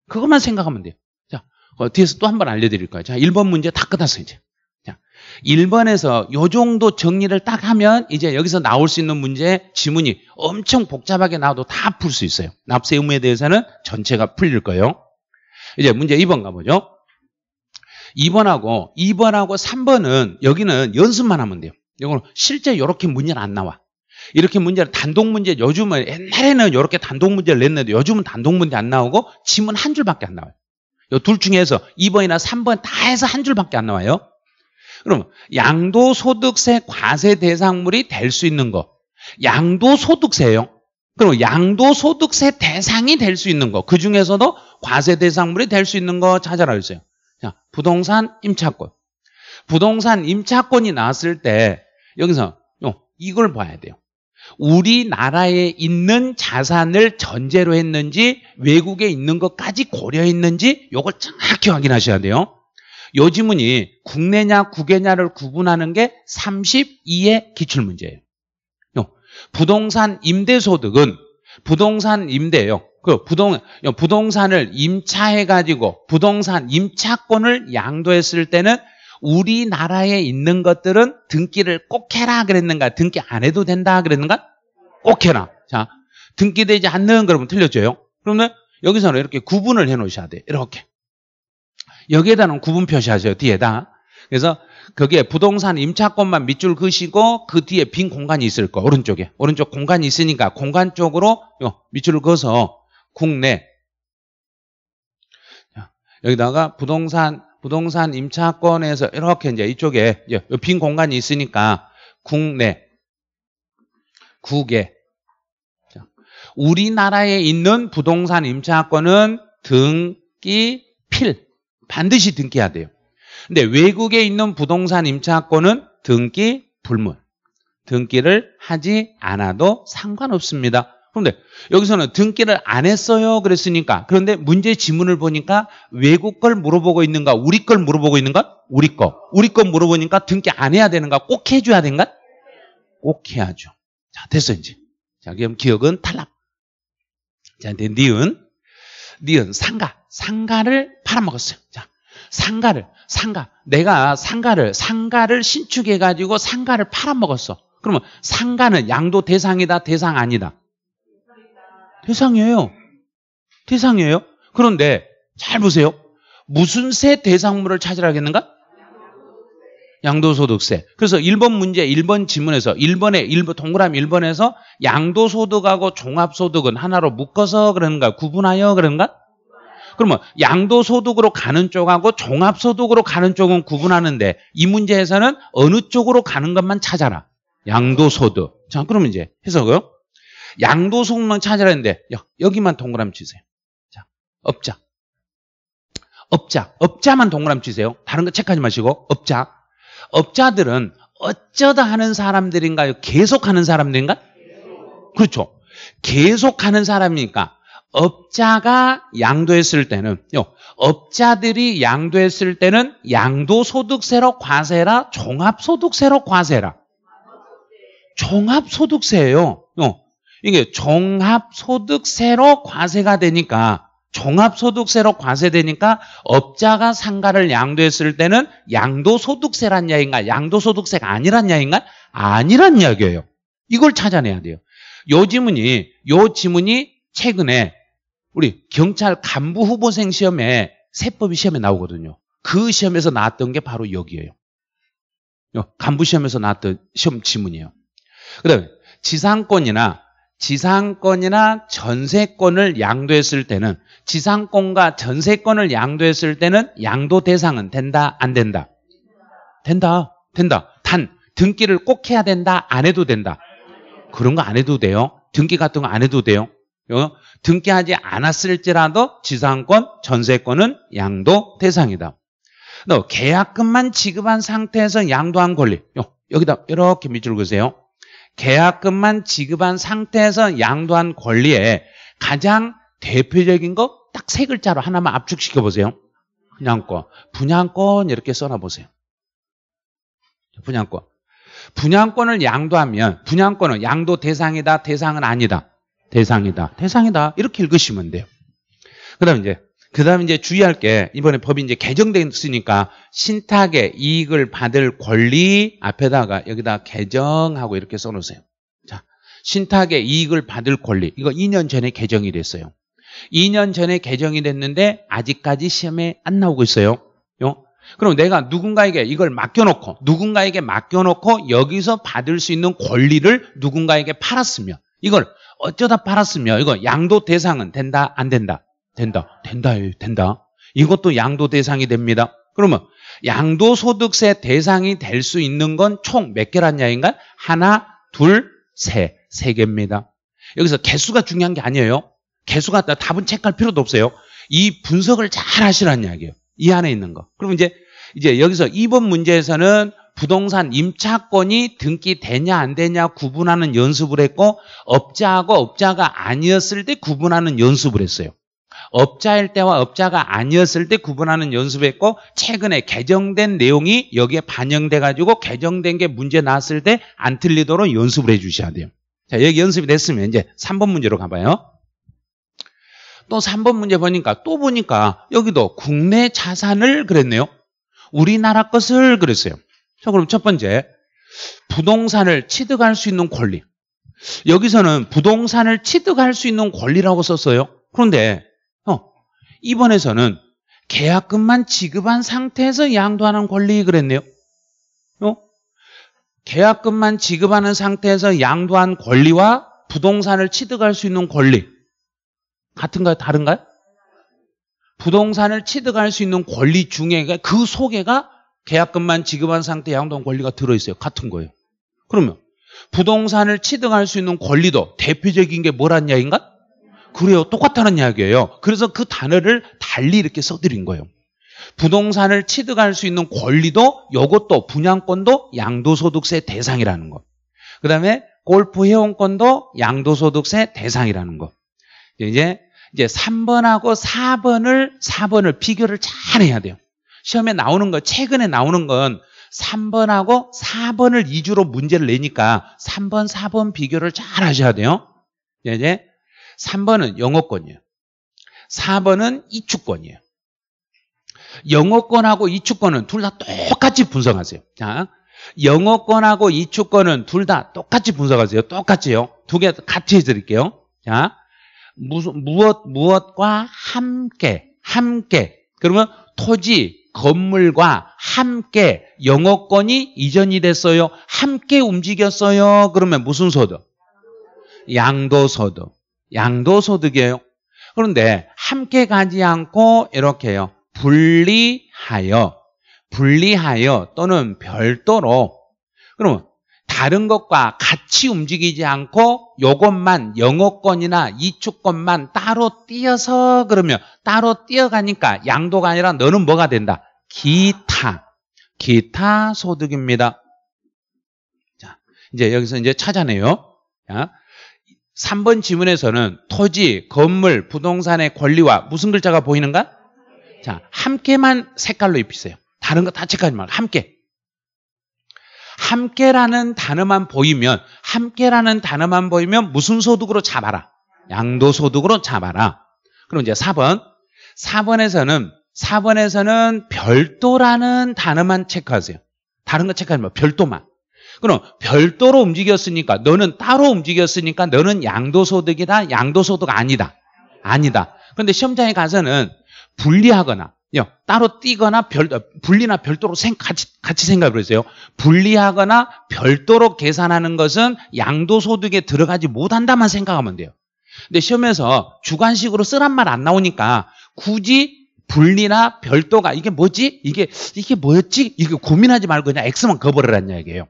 그것만 생각하면 돼요. 자, 어, 뒤에서 또 한 번 알려드릴 거예요. 자, 1번 문제 다 끝났어요, 이제. 자, 1번에서 요 정도 정리를 딱 하면 이제 여기서 나올 수 있는 문제 지문이 엄청 복잡하게 나와도 다 풀 수 있어요. 납세 의무에 대해서는 전체가 풀릴 거예요. 이제 문제 2번 가보죠. 2번하고 2번하고 3번은 여기는 연습만 하면 돼요. 이거는 실제 이렇게 문제는 안 나와. 이렇게 문제는 단독 문제 요즘은 옛날에는 이렇게 단독 문제를 냈는데 요즘은 단독 문제 안 나오고 지문 한 줄밖에 안 나와요. 요 둘 중에서 2번이나 3번 다 해서 한 줄밖에 안 나와요. 그럼 양도소득세 과세 대상물이 될 수 있는 거. 양도소득세요. 그럼 양도소득세 대상이 될 수 있는 거. 그중에서도 과세 대상물이 될 수 있는 거 찾아라 주세요. 자, 부동산 임차권. 부동산 임차권이 나왔을 때 여기서 이걸 봐야 돼요. 우리나라에 있는 자산을 전제로 했는지 외국에 있는 것까지 고려했는지 이걸 정확히 확인하셔야 돼요. 요지문이 국내냐 국외냐를 구분하는 게 32의 기출문제예요. 부동산 임대소득은 부동산 임대예요. 그 부동 부동산을 임차해 가지고 부동산 임차권을 양도했을 때는 우리나라에 있는 것들은 등기를 꼭 해라 그랬는가? 등기 안 해도 된다 그랬는가? 꼭 해라. 자, 등기되지 않는 그러면 틀렸죠요. 그러면 여기서는 이렇게 구분을 해 놓으셔야 돼. 이렇게. 여기에다는 구분 표시하세요. 뒤에다. 그래서 거기에 부동산 임차권만 밑줄 그시고그 뒤에 빈 공간이 있을 거 오른쪽에 오른쪽 공간이 있으니까 공간 쪽으로 밑줄을 그어서 국내 여기다가 부동산 부동산 임차권에서 이렇게 이제 이쪽에 빈 공간이 있으니까 국내 국외 우리나라에 있는 부동산 임차권은 등기 필 반드시 등기해야 돼요. 근데 외국에 있는 부동산 임차권은 등기 불문 등기를 하지 않아도 상관없습니다. 그런데 여기서는 등기를 안 했어요. 그랬으니까. 그런데 문제 지문을 보니까 외국 걸 물어보고 있는가? 우리 걸 물어보고 있는가? 우리 거. 우리 거 물어보니까 등기 안 해야 되는가? 꼭 해줘야 되는가? 꼭 해야죠. 자, 됐어, 이제. 자, 그럼 기억은 탈락. 자, 이제 니은. 니은, 상가. 상가를 팔아먹었어요. 자, 상가를, 상가. 내가 상가를, 상가를 신축해가지고 상가를 팔아먹었어. 그러면 상가는 양도 대상이다, 대상 아니다. 대상이에요. 대상이에요. 그런데 잘 보세요. 무슨 세 대상물을 찾으라겠는가? 하 양도소득세. 그래서 1번 문제 1번 지문에서 1번에 1번 동그라미 1번에서 양도소득하고 종합소득은 하나로 묶어서 그런가? 구분하여 그런가? 그러면 양도소득으로 가는 쪽하고 종합소득으로 가는 쪽은 구분하는데 이 문제에서는 어느 쪽으로 가는 것만 찾아라. 양도소득. 자, 그러면 이제 해석을 양도 소득만 찾으라는데 여기만 동그라미 치세요. 자, 업자. 업자. 업자만 동그라미 치세요. 다른 거 체크하지 마시고 업자. 업자들은 어쩌다 하는 사람들인가요? 계속 하는 사람들인가? 그렇죠. 계속 하는 사람이니까 업자가 양도했을 때는 요 업자들이 양도했을 때는 양도소득세로 과세라 종합소득세로 과세라 종합소득세예요. 어, 이게 종합소득세로 과세가 되니까 종합소득세로 과세되니까 업자가 상가를 양도했을 때는 양도소득세란 이 야인가 양도소득세가 아니란 야인가 아니란 이야기예요. 이걸 찾아내야 돼요. 요 지문이 요 지문이 최근에 우리 경찰 간부 후보생 시험에 세법이 시험에 나오거든요. 그 시험에서 나왔던 게 바로 여기예요. 간부 시험에서 나왔던 시험 지문이에요. 그다음에 지상권이나 지상권이나 전세권을 양도했을 때는 지상권과 전세권을 양도했을 때는 양도 대상은 된다 안 된다 된다 된다 단 등기를 꼭 해야 된다 안 해도 된다 그런 거 안 해도 돼요 등기 같은 거 안 해도 돼요 어? 등기하지 않았을지라도 지상권 전세권은 양도 대상이다 너 계약금만 지급한 상태에서 양도한 권리 어, 여기다 이렇게 밑줄 그으세요 계약금만 지급한 상태에서 양도한 권리에 가장 대표적인 거 딱 세 글자로 하나만 압축시켜 보세요. 분양권. 분양권 이렇게 써놔 보세요. 분양권. 분양권을 양도하면 분양권은 양도 대상이다, 대상은 아니다. 대상이다, 대상이다 이렇게 읽으시면 돼요. 그다음 이제 그다음 이제 주의할 게 이번에 법이 이제 개정됐으니까 신탁의 이익을 받을 권리 앞에다가 여기다 개정하고 이렇게 써놓으세요. 자, 신탁의 이익을 받을 권리 이거 2년 전에 개정이 됐어요. 2년 전에 개정이 됐는데 아직까지 시험에 안 나오고 있어요. 그럼 내가 누군가에게 이걸 맡겨놓고 누군가에게 맡겨놓고 여기서 받을 수 있는 권리를 누군가에게 팔았으며 이걸 어쩌다 팔았으며 이거 양도 대상은 된다 안 된다 된다. 된다 된다. 이것도 양도 대상이 됩니다. 그러면 양도소득세 대상이 될 수 있는 건 총 몇 개란 야인가? 하나, 둘, 셋. 세 개입니다. 여기서 개수가 중요한 게 아니에요. 개수가 다 답은 체크할 필요도 없어요. 이 분석을 잘 하시라는 이야기예요. 이 안에 있는 거. 그럼 이제 이제 여기서 2번 문제에서는 부동산 임차권이 등기 되냐 안 되냐 구분하는 연습을 했고 업자하고 업자가 아니었을 때 구분하는 연습을 했어요. 업자일 때와 업자가 아니었을 때 구분하는 연습했고 최근에 개정된 내용이 여기에 반영돼 가지고 개정된 게 문제 나왔을 때 안 틀리도록 연습을 해 주셔야 돼요. 자, 여기 연습이 됐으면 이제 3번 문제로 가봐요. 또 3번 문제 보니까 또 보니까 여기도 국내 자산을 그랬네요. 우리나라 것을 그랬어요. 자, 그럼 첫 번째 부동산을 취득할 수 있는 권리. 여기서는 부동산을 취득할 수 있는 권리라고 썼어요. 그런데 2번에서는 계약금만 지급한 상태에서 양도하는 권리 그랬네요. 어? 계약금만 지급하는 상태에서 양도한 권리와 부동산을 취득할 수 있는 권리 같은가요? 다른가요? 부동산을 취득할 수 있는 권리 중에 그 속에가 계약금만 지급한 상태 양도한 권리가 들어있어요. 같은 거예요. 그러면 부동산을 취득할 수 있는 권리도 대표적인 게 뭐란 야인가? 그래요. 똑같다는 이야기예요. 그래서 그 단어를 달리 이렇게 써드린 거예요. 부동산을 취득할 수 있는 권리도 이것도 분양권도 양도소득세 대상이라는 거. 그 다음에 골프 회원권도 양도소득세 대상이라는 거. 이제 이제 3번하고 4번을 4번을 비교를 잘 해야 돼요. 시험에 나오는 거 최근에 나오는 건 3번하고 4번을 2주로 문제를 내니까 3번, 4번 비교를 잘 하셔야 돼요. 이제 3번은 영어권이에요. 4번은 이축권이에요 영어권하고 이축권은둘 다 똑같이 분석하세요. 자, 영어권하고 이축권은둘 다 똑같이 분석하세요. 똑같이요. 두 개 같이 해드릴게요. 자, 무 무엇, 무엇과 함께, 함께. 그러면 토지, 건물과 함께 영어권이 이전이 됐어요. 함께 움직였어요. 그러면 무슨 소득? 양도소득. 양도소득이에요. 그런데 함께 가지 않고 이렇게요. 분리하여, 분리하여 또는 별도로 그러면 다른 것과 같이 움직이지 않고 이것만 영어권이나 이축권만 따로 띄어서 그러면 따로 띄어가니까 양도가 아니라 너는 뭐가 된다? 기타, 기타 소득입니다. 자, 이제 여기서 이제 찾아내요. 자, 3번 지문에서는 토지, 건물, 부동산의 권리와 무슨 글자가 보이는가? 자, 함께만 색깔로 입히세요. 다른 거 다 체크하지 말고 함께. 함께라는 단어만 보이면 함께라는 단어만 보이면 무슨 소득으로 잡아라. 양도소득으로 잡아라. 그럼 이제 4번. 4번에서는 4번에서는 별도라는 단어만 체크하세요. 다른 거 체크하지 말고 별도만. 그럼 별도로 움직였으니까 너는 따로 움직였으니까 너는 양도소득이다 양도소득 아니다 아니다 그런데 시험장에 가서는 분리하거나 따로 뛰거나 별, 분리나 별도로 생, 같이, 같이 생각해 보세요. 분리하거나 별도로 계산하는 것은 양도소득에 들어가지 못한다만 생각하면 돼요. 근데 시험에서 주관식으로 쓰란 말 안 나오니까 굳이 분리나 별도가 이게 뭐지? 이게 이게 뭐였지? 이게 고민하지 말고 그냥 X만 거버리란이야기예요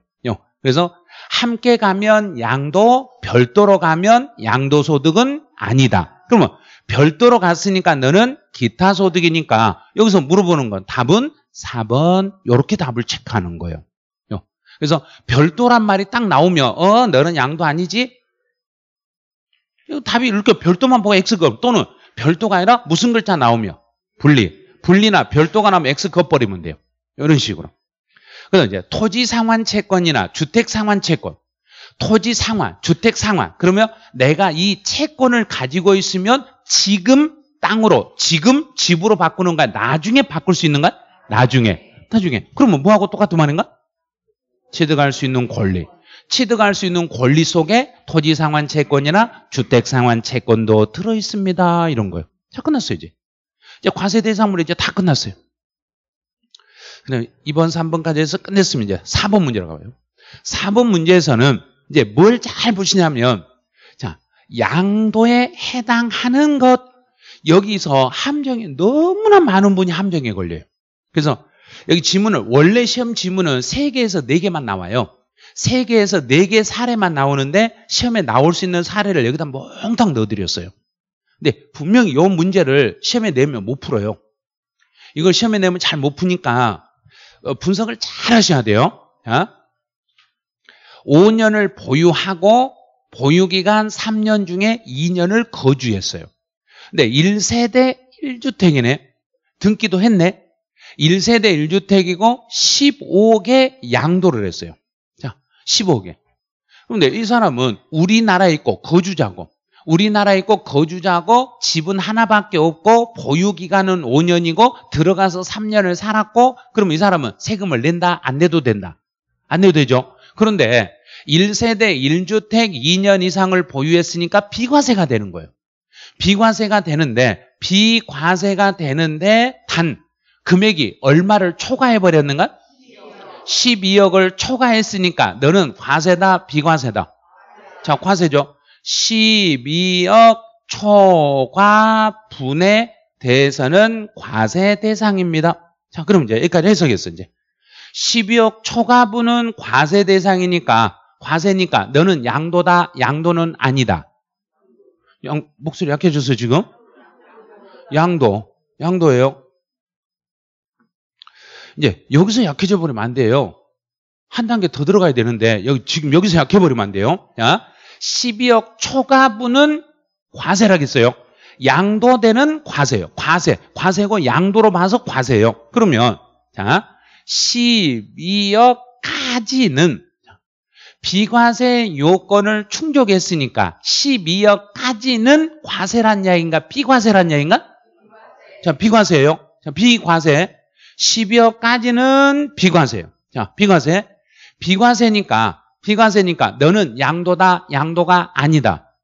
그래서 함께 가면 양도, 별도로 가면 양도소득은 아니다. 그러면 별도로 갔으니까 너는 기타 소득이니까 여기서 물어보는 건 답은 4번 이렇게 답을 체크하는 거예요. 그래서 별도란 말이 딱 나오면 어 너는 양도 아니지? 답이 이렇게 별도만 보고 X급 또는 별도가 아니라 무슨 글자 나오며 분리 분리나 별도가 나오면 X급 버리면 돼요. 이런 식으로. 그럼 이제 토지 상환 채권이나 주택 상환 채권, 토지 상환, 주택 상환. 그러면 내가 이 채권을 가지고 있으면 지금 땅으로, 지금 집으로 바꾸는 가 나중에 바꿀 수 있는 가 나중에. 나중에. 그러면 뭐하고 똑같은 말인가? 취득할 수 있는 권리. 취득할 수 있는 권리 속에 토지 상환 채권이나 주택 상환 채권도 들어 있습니다. 이런 거예요. 다 끝났어요, 이제. 이제 과세 대상물이 이제 다 끝났어요. 그 2번, 3번까지 해서 끝냈으면 이제 4번 문제로 가봐요. 4번 문제에서는 이제 뭘 잘 보시냐면, 자, 양도에 해당하는 것, 여기서 함정이 너무나 많은 분이 함정에 걸려요. 그래서 여기 지문을, 원래 시험 지문은 3개에서 4개만 나와요. 3개에서 4개 사례만 나오는데 시험에 나올 수 있는 사례를 여기다 몽땅 넣어드렸어요. 근데 분명히 이 문제를 시험에 내면 못 풀어요. 이걸 시험에 내면 잘 못 푸니까 어, 분석을 잘 하셔야 돼요. 5년을 보유하고 보유기간 3년 중에 2년을 거주했어요. 근데 1세대 1주택이네. 등기도 했네. 1세대 1주택이고 15억의 양도를 했어요. 자, 15억에. 그런데 이 사람은 우리나라에 있고 거주자고 우리나라에 꼭 거주자고 집은 하나밖에 없고 보유기간은 5년이고 들어가서 3년을 살았고 그럼 이 사람은 세금을 낸다? 안 내도 된다? 안 내도 되죠. 그런데 1세대 1주택 2년 이상을 보유했으니까 비과세가 되는 거예요. 비과세가 되는데 비과세가 되는데 단 금액이 얼마를 초과해버렸는가? 12억을 초과했으니까 너는 과세다 비과세다. 자 과세죠. 12억 초과 분에 대해서는 과세 대상입니다. 자, 그럼 이제 여기까지 해석했어, 이제. 12억 초과분은 과세 대상이니까, 과세니까, 너는 양도다, 양도는 아니다. 양, 목소리 약해졌어, 지금? 양도. 양도예요. 이제 여기서 약해져 버리면 안 돼요. 한 단계 더 들어가야 되는데, 여기, 지금 여기서 약해버리면 안 돼요. 야, 12억 초과분은 과세라겠어요. 양도되는 과세요. 과세. 과세고 양도로 봐서 과세예요. 그러면 자 12억까지는 비과세 요건을 충족했으니까 12억까지는 과세란 이 야인가 비과세란 이 야인가? 비과세. 자 비과세예요. 자 비과세 12억까지는 비과세예요. 자 비과세 비과세니까 비관세니까 너는 양도다 양도가 아니다.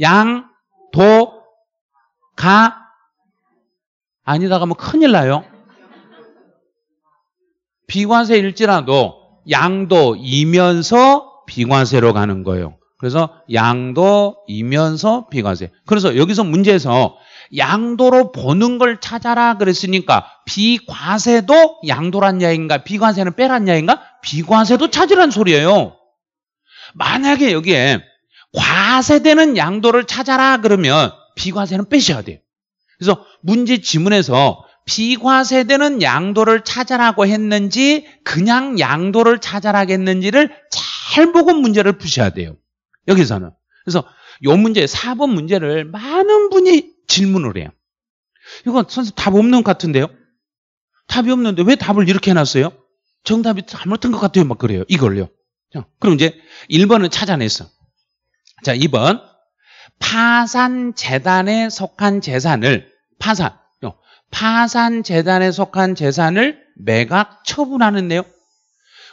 양도가 아니다가 면 큰일 나요. 비관세일지라도 양도이면서 비관세로 가는 거예요. 그래서 양도이면서 비관세. 그래서 여기서 문제에서 양도로 보는 걸 찾아라 그랬으니까 비과세도 양도란 야인가 비과세는 빼란 야인가 비과세도 찾으란 소리예요. 만약에 여기에 과세되는 양도를 찾아라 그러면 비과세는 빼셔야 돼요. 그래서 문제 지문에서 비과세되는 양도를 찾아라고 했는지 그냥 양도를 찾아라했는지를잘 보고 문제를 푸셔야 돼요. 여기서는. 그래서 요 문제, 4번 문제를 많은 분이 질문을 해요. 이건 선생님 답 없는 것 같은데요? 답이 없는데 왜 답을 이렇게 해놨어요? 정답이 잘못된 것 같아요. 막 그래요. 이걸요. 그럼 이제 1번은 찾아냈어. 자, 2번. 파산재단에 속한 재산을, 파산. 파산재단에 속한 재산을 매각 처분하는 데요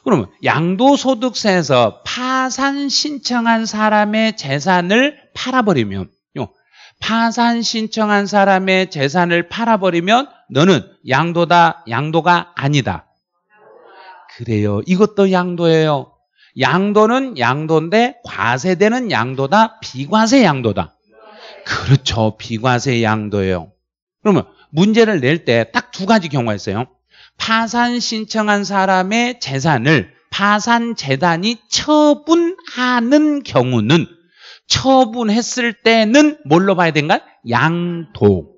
그러면 양도소득세에서 파산 신청한 사람의 재산을 팔아버리면 파산 신청한 사람의 재산을 팔아버리면 너는 양도다, 양도가 아니다. 그래요. 이것도 양도예요. 양도는 양도인데 과세되는 양도다, 비과세 양도다. 그렇죠. 비과세 양도예요. 그러면 문제를 낼 때 딱 두 가지 경우가 있어요. 파산 신청한 사람의 재산을 파산 재단이 처분하는 경우는 처분했을 때는 뭘로 봐야 되는가 양도.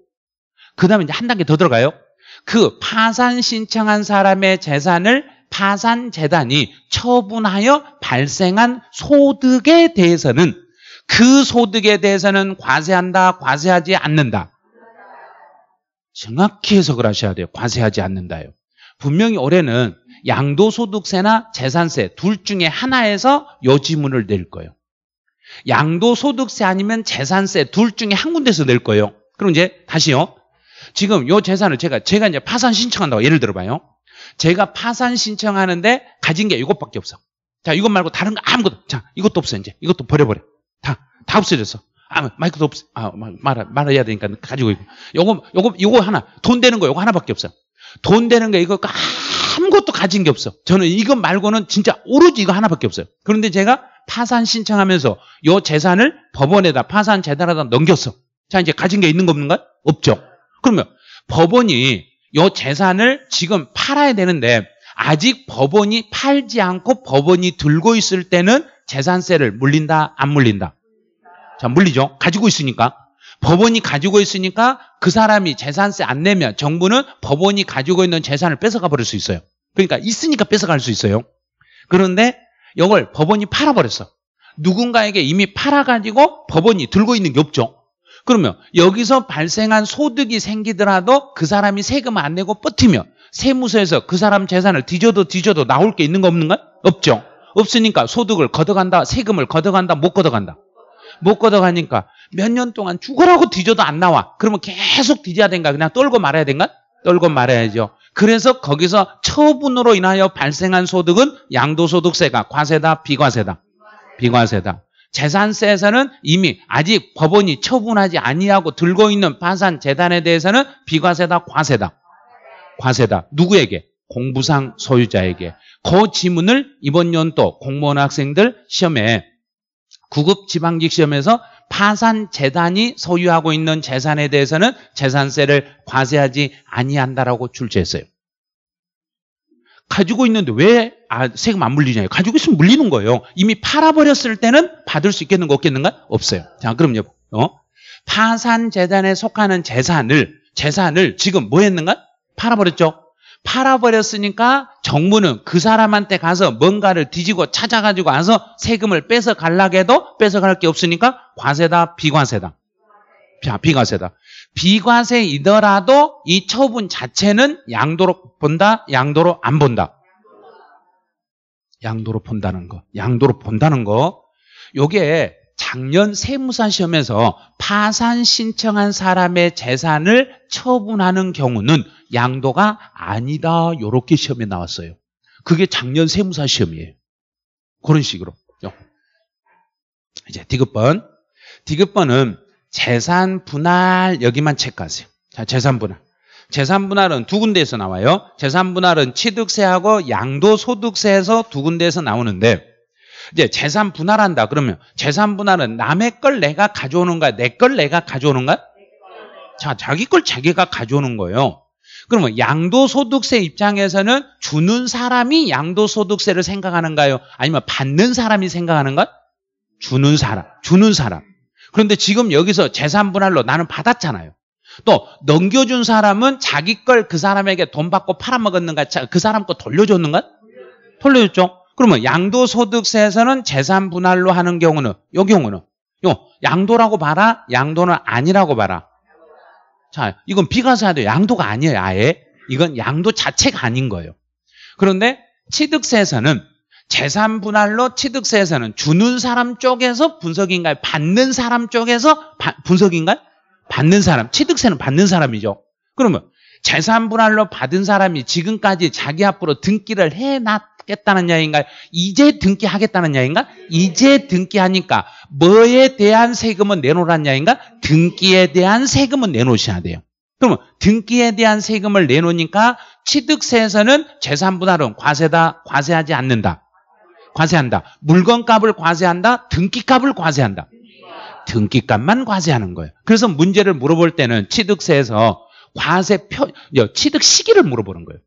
그 다음에 이제 한 단계 더 들어가요. 그 파산 신청한 사람의 재산을 파산 재단이 처분하여 발생한 소득에 대해서는 그 소득에 대해서는 과세한다, 과세하지 않는다. 정확히 해석을 하셔야 돼요. 과세하지 않는다요. 분명히 올해는 양도소득세나 재산세 둘 중에 하나에서 요 지문을 낼 거예요. 양도소득세 아니면 재산세 둘 중에 한 군데서 낼 거예요. 그럼 이제 다시요. 지금 요 재산을 제가 제가 이제 파산 신청한다고 예를 들어봐요. 제가 파산 신청하는데 가진 게 이것밖에 없어. 자 이것 말고 다른 거 아무것도 자 이것도 없어 이제 이것도 버려버려. 다 다 없어졌어. 아 마이크도 없어. 아 말, 말해야 되니까 가지고 있고. 요거 요거 요거 하나 돈 되는 거 요거 하나밖에 없어. 돈 되는 거 이거 아무것도 가진 게 없어. 저는 이것 말고는 진짜 오로지 이거 하나밖에 없어요. 그런데 제가 파산 신청하면서 요 재산을 법원에다 파산 재단에다 넘겼어. 자, 이제 가진 게 있는 거 없는가? 없죠. 그러면 법원이 요 재산을 지금 팔아야 되는데 아직 법원이 팔지 않고 법원이 들고 있을 때는 재산세를 물린다, 안 물린다? 자, 물리죠. 가지고 있으니까. 법원이 가지고 있으니까 그 사람이 재산세 안 내면 정부는 법원이 가지고 있는 재산을 뺏어가 버릴 수 있어요. 그러니까 있으니까 뺏어갈 수 있어요. 그런데 이걸 법원이 팔아버렸어. 누군가에게 이미 팔아가지고 법원이 들고 있는 게 없죠. 그러면 여기서 발생한 소득이 생기더라도 그 사람이 세금 안 내고 버티면 세무서에서 그 사람 재산을 뒤져도 뒤져도 나올 게 있는 거없는건 없죠. 없으니까 소득을 걷어간다, 세금을 걷어간다, 못 걷어간다. 못 걷어가니까 몇 년 동안 죽어라고 뒤져도 안 나와. 그러면 계속 뒤져야 된가? 그냥 떨고 말아야 된가? 떨고 말아야죠. 그래서 거기서 처분으로 인하여 발생한 소득은 양도소득세가 과세다, 비과세다? 비과세다. 재산세에서는 이미 아직 법원이 처분하지 아니하고 들고 있는 파산 재단에 대해서는 비과세다, 과세다? 과세다. 누구에게? 공부상 소유자에게. 그 지문을 이번 연도 공무원 학생들 시험에 구급 지방직 시험에서 파산 재단이 소유하고 있는 재산에 대해서는 재산세를 과세하지 아니한다라고 출제했어요. 가지고 있는데 왜 아, 세금 안 물리냐요? 가지고 있으면 물리는 거예요. 이미 팔아버렸을 때는 받을 수 있겠는가 없겠는가? 없어요. 자, 그럼요. 어? 파산 재단에 속하는 재산을 재산을 지금 뭐 했는가? 팔아버렸죠. 팔아버렸으니까 정부는 그 사람한테 가서 뭔가를 뒤지고 찾아가지고 와서 세금을 뺏어 갈라게도 뺏어갈 게 없으니까 과세다, 비과세다. 자, 비과세다. 비과세이더라도 이 처분 자체는 양도로 본다, 양도로 안 본다. 양도로 본다는 거. 양도로 본다는 거. 요게 작년 세무사 시험에서 파산 신청한 사람의 재산을 처분하는 경우는 양도가 아니다. 이렇게 시험에 나왔어요. 그게 작년 세무사 시험이에요. 그런 식으로. 이제 디귿번. 디귿번은 재산 분할 여기만 체크하세요. 자, 재산 분할. 재산 분할은 두 군데에서 나와요. 재산 분할은 취득세하고 양도소득세에서 두 군데에서 나오는데 이제 재산 분할한다. 그러면 재산 분할은 남의 걸 내가 가져오는 가내 걸 내가 가져오는 가 자, 자기 걸 자기가 가져오는 거예요. 그러면 양도소득세 입장에서는 주는 사람이 양도소득세를 생각하는가요? 아니면 받는 사람이 생각하는가? 주는 사람, 주는 사람. 그런데 지금 여기서 재산 분할로 나는 받았잖아요. 또 넘겨준 사람은 자기 걸 그 사람에게 돈 받고 팔아먹었는가? 그 사람 거 돌려줬는가? 돌려줬죠. 그러면 양도소득세에서는 재산 분할로 하는 경우는 요 경우는 요 양도라고 봐라 양도는 아니라고 봐라 자 이건 비과세도 양도가 아니에요 아예 이건 양도 자체가 아닌 거예요 그런데 취득세에서는 재산 분할로 취득세에서는 주는 사람 쪽에서 분석인가요 받는 사람 쪽에서 분석인가요 받는 사람 취득세는 받는 사람이죠 그러면 재산 분할로 받은 사람이 지금까지 자기 앞으로 등기를 해놨 하겠다는 이야기인가? 이제 등기하겠다는 이야기인가? 이제 등기하니까 뭐에 대한 세금은 내놓으란 이야기인가? 등기에 대한 세금은 내놓으셔야 돼요. 그러면 등기에 대한 세금을 내놓으니까 취득세에서는 재산분할은 과세다, 과세하지 않는다. 과세한다. 물건값을 과세한다. 등기값을 과세한다. 등기값만 과세하는 거예요. 그래서 문제를 물어볼 때는 취득세에서 과세 표, 취득 시기를 물어보는 거예요.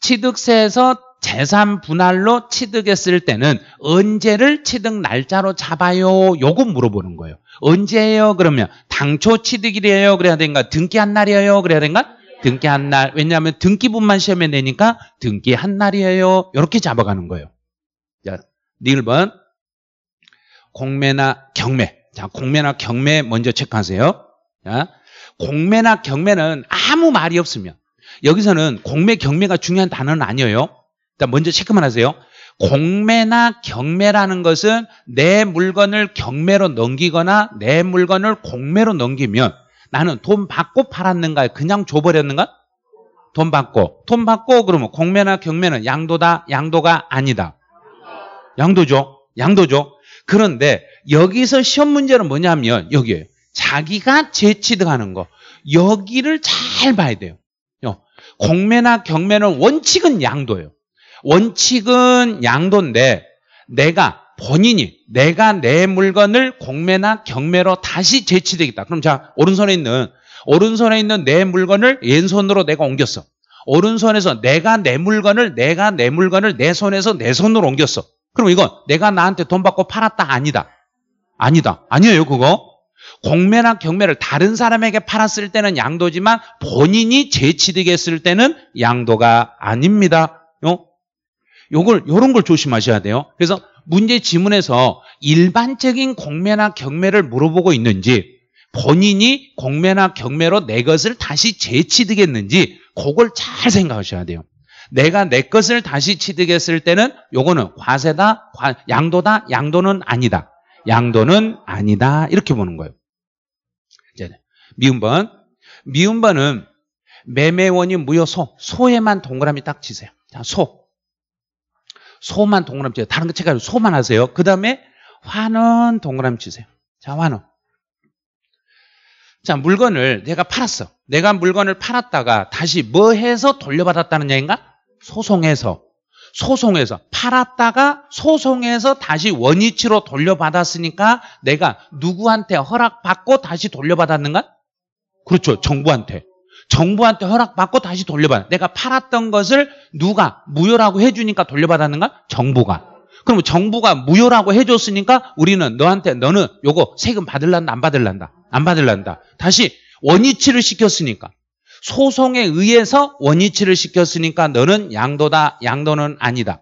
취득세에서 재산 분할로 취득했을 때는 언제를 취득 날짜로 잡아요? 요거 물어보는 거예요. 언제예요? 그러면 당초 취득일이에요? 그래야 되는가? 등기한 날이에요? 그래야 되는가? 등기한 날. 왜냐하면 등기분만 시험에 내니까 등기한 날이에요. 이렇게 잡아가는 거예요. 자, 1번. 공매나 경매. 자, 공매나 경매 먼저 체크하세요. 자, 공매나 경매는 아무 말이 없으면 여기서는 공매 경매가 중요한 단어는 아니에요. 일단 먼저 체크만 하세요. 공매나 경매라는 것은 내 물건을 경매로 넘기거나 내 물건을 공매로 넘기면 나는 돈 받고 팔았는가 그냥 줘버렸는가? 돈 받고 돈 받고 그러면 공매나 경매는 양도다 양도가 아니다 양도죠 양도죠 그런데 여기서 시험 문제는 뭐냐면 여기에요 자기가 재취득하는 거 여기를 잘 봐야 돼요 공매나 경매는 원칙은 양도예요. 원칙은 양도인데 내가 본인이 내가 내 물건을 공매나 경매로 다시 제치되겠다. 그럼 자 오른손에 있는 오른손에 있는 내 물건을 왼손으로 내가 옮겼어. 오른손에서 내가 내 물건을 내가 내 물건을 내 손에서 내 손으로 옮겼어. 그럼 이건 내가 나한테 돈 받고 팔았다 아니다. 아니다. 아니에요 그거. 공매나 경매를 다른 사람에게 팔았을 때는 양도지만 본인이 재취득했을 때는 양도가 아닙니다. 요? 요걸 요런 걸 조심하셔야 돼요. 그래서 문제 지문에서 일반적인 공매나 경매를 물어보고 있는지 본인이 공매나 경매로 내 것을 다시 재취득했는지 그걸 잘 생각하셔야 돼요. 내가 내 것을 다시 취득했을 때는 요거는 과세다, 양도다, 양도는 아니다. 양도는 아니다. 이렇게 보는 거예요. 이제 미운번미운번은 매매원이 무효 소. 소에만 동그라미 딱 치세요. 자, 소. 소만 동그라미 치세요. 다른 거 체크 안 소만 하세요. 그 다음에 환원 동그라미 치세요. 자, 환원. 자, 물건을 내가 팔았어. 내가 물건을 팔았다가 다시 뭐 해서 돌려받았다는 얘기인가? 소송해서. 소송에서 팔았다가 소송에서 다시 원위치로 돌려받았으니까 내가 누구한테 허락받고 다시 돌려받았는가? 그렇죠. 정부한테. 정부한테 허락받고 다시 돌려받아. 내가 팔았던 것을 누가 무효라고 해주니까 돌려받았는가? 정부가. 그럼 정부가 무효라고 해줬으니까 우리는 너한테 너는 요거 세금 받을란다 안 받을란다 안 받을란다 다시 원위치를 시켰으니까 소송에 의해서 원위치를 시켰으니까 너는 양도다, 양도는 아니다.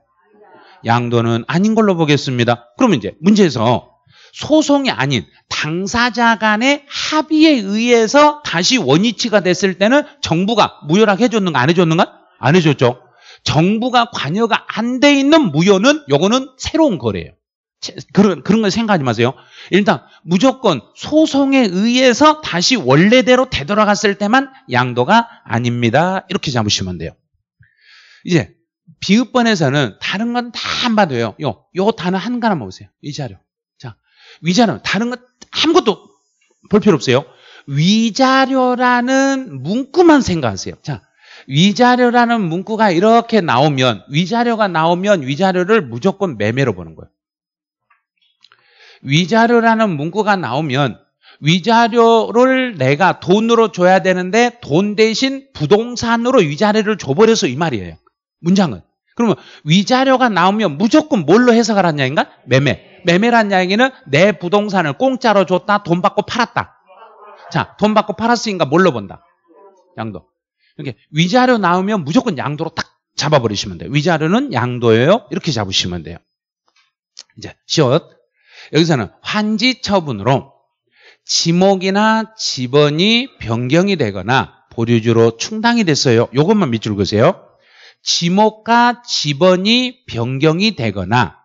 양도는 아닌 걸로 보겠습니다. 그러면 이제 문제에서 소송이 아닌 당사자 간의 합의에 의해서 다시 원위치가 됐을 때는 정부가 무효락 해줬는가 안 해줬는가? 안 해줬죠. 정부가 관여가 안 돼 있는 무효는 요거는 새로운 거래예요. 그런, 그런 걸 생각하지 마세요. 일단, 무조건 소송에 의해서 다시 원래대로 되돌아갔을 때만 양도가 아닙니다. 이렇게 잡으시면 돼요. 이제, 비읍번에서는 다른 건 다 안 받아요. 요, 요 단어 한 가지만 보세요. 이 자료. 자, 위자료. 다른 건 아무것도 볼 필요 없어요. 위자료라는 문구만 생각하세요. 자, 위자료라는 문구가 이렇게 나오면, 위자료가 나오면 위자료를 무조건 매매로 보는 거예요. 위자료라는 문구가 나오면 위자료를 내가 돈으로 줘야 되는데 돈 대신 부동산으로 위자료를 줘버려서 이 말이에요. 문장은. 그러면 위자료가 나오면 무조건 뭘로 해석을 하냐 인가? 매매. 매매란 이야기는 내 부동산을 공짜로 줬다, 돈 받고 팔았다. 자, 돈 받고 팔았으니까 뭘로 본다? 양도. 이렇게 위자료 나오면 무조건 양도로 딱 잡아버리시면 돼요. 위자료는 양도예요. 이렇게 잡으시면 돼요. 이제 시옷 여기서는 환지 처분으로 지목이나 지번이 변경이 되거나 보류주로 충당이 됐어요. 이것만 밑줄 그으세요. 지목과 지번이 변경이 되거나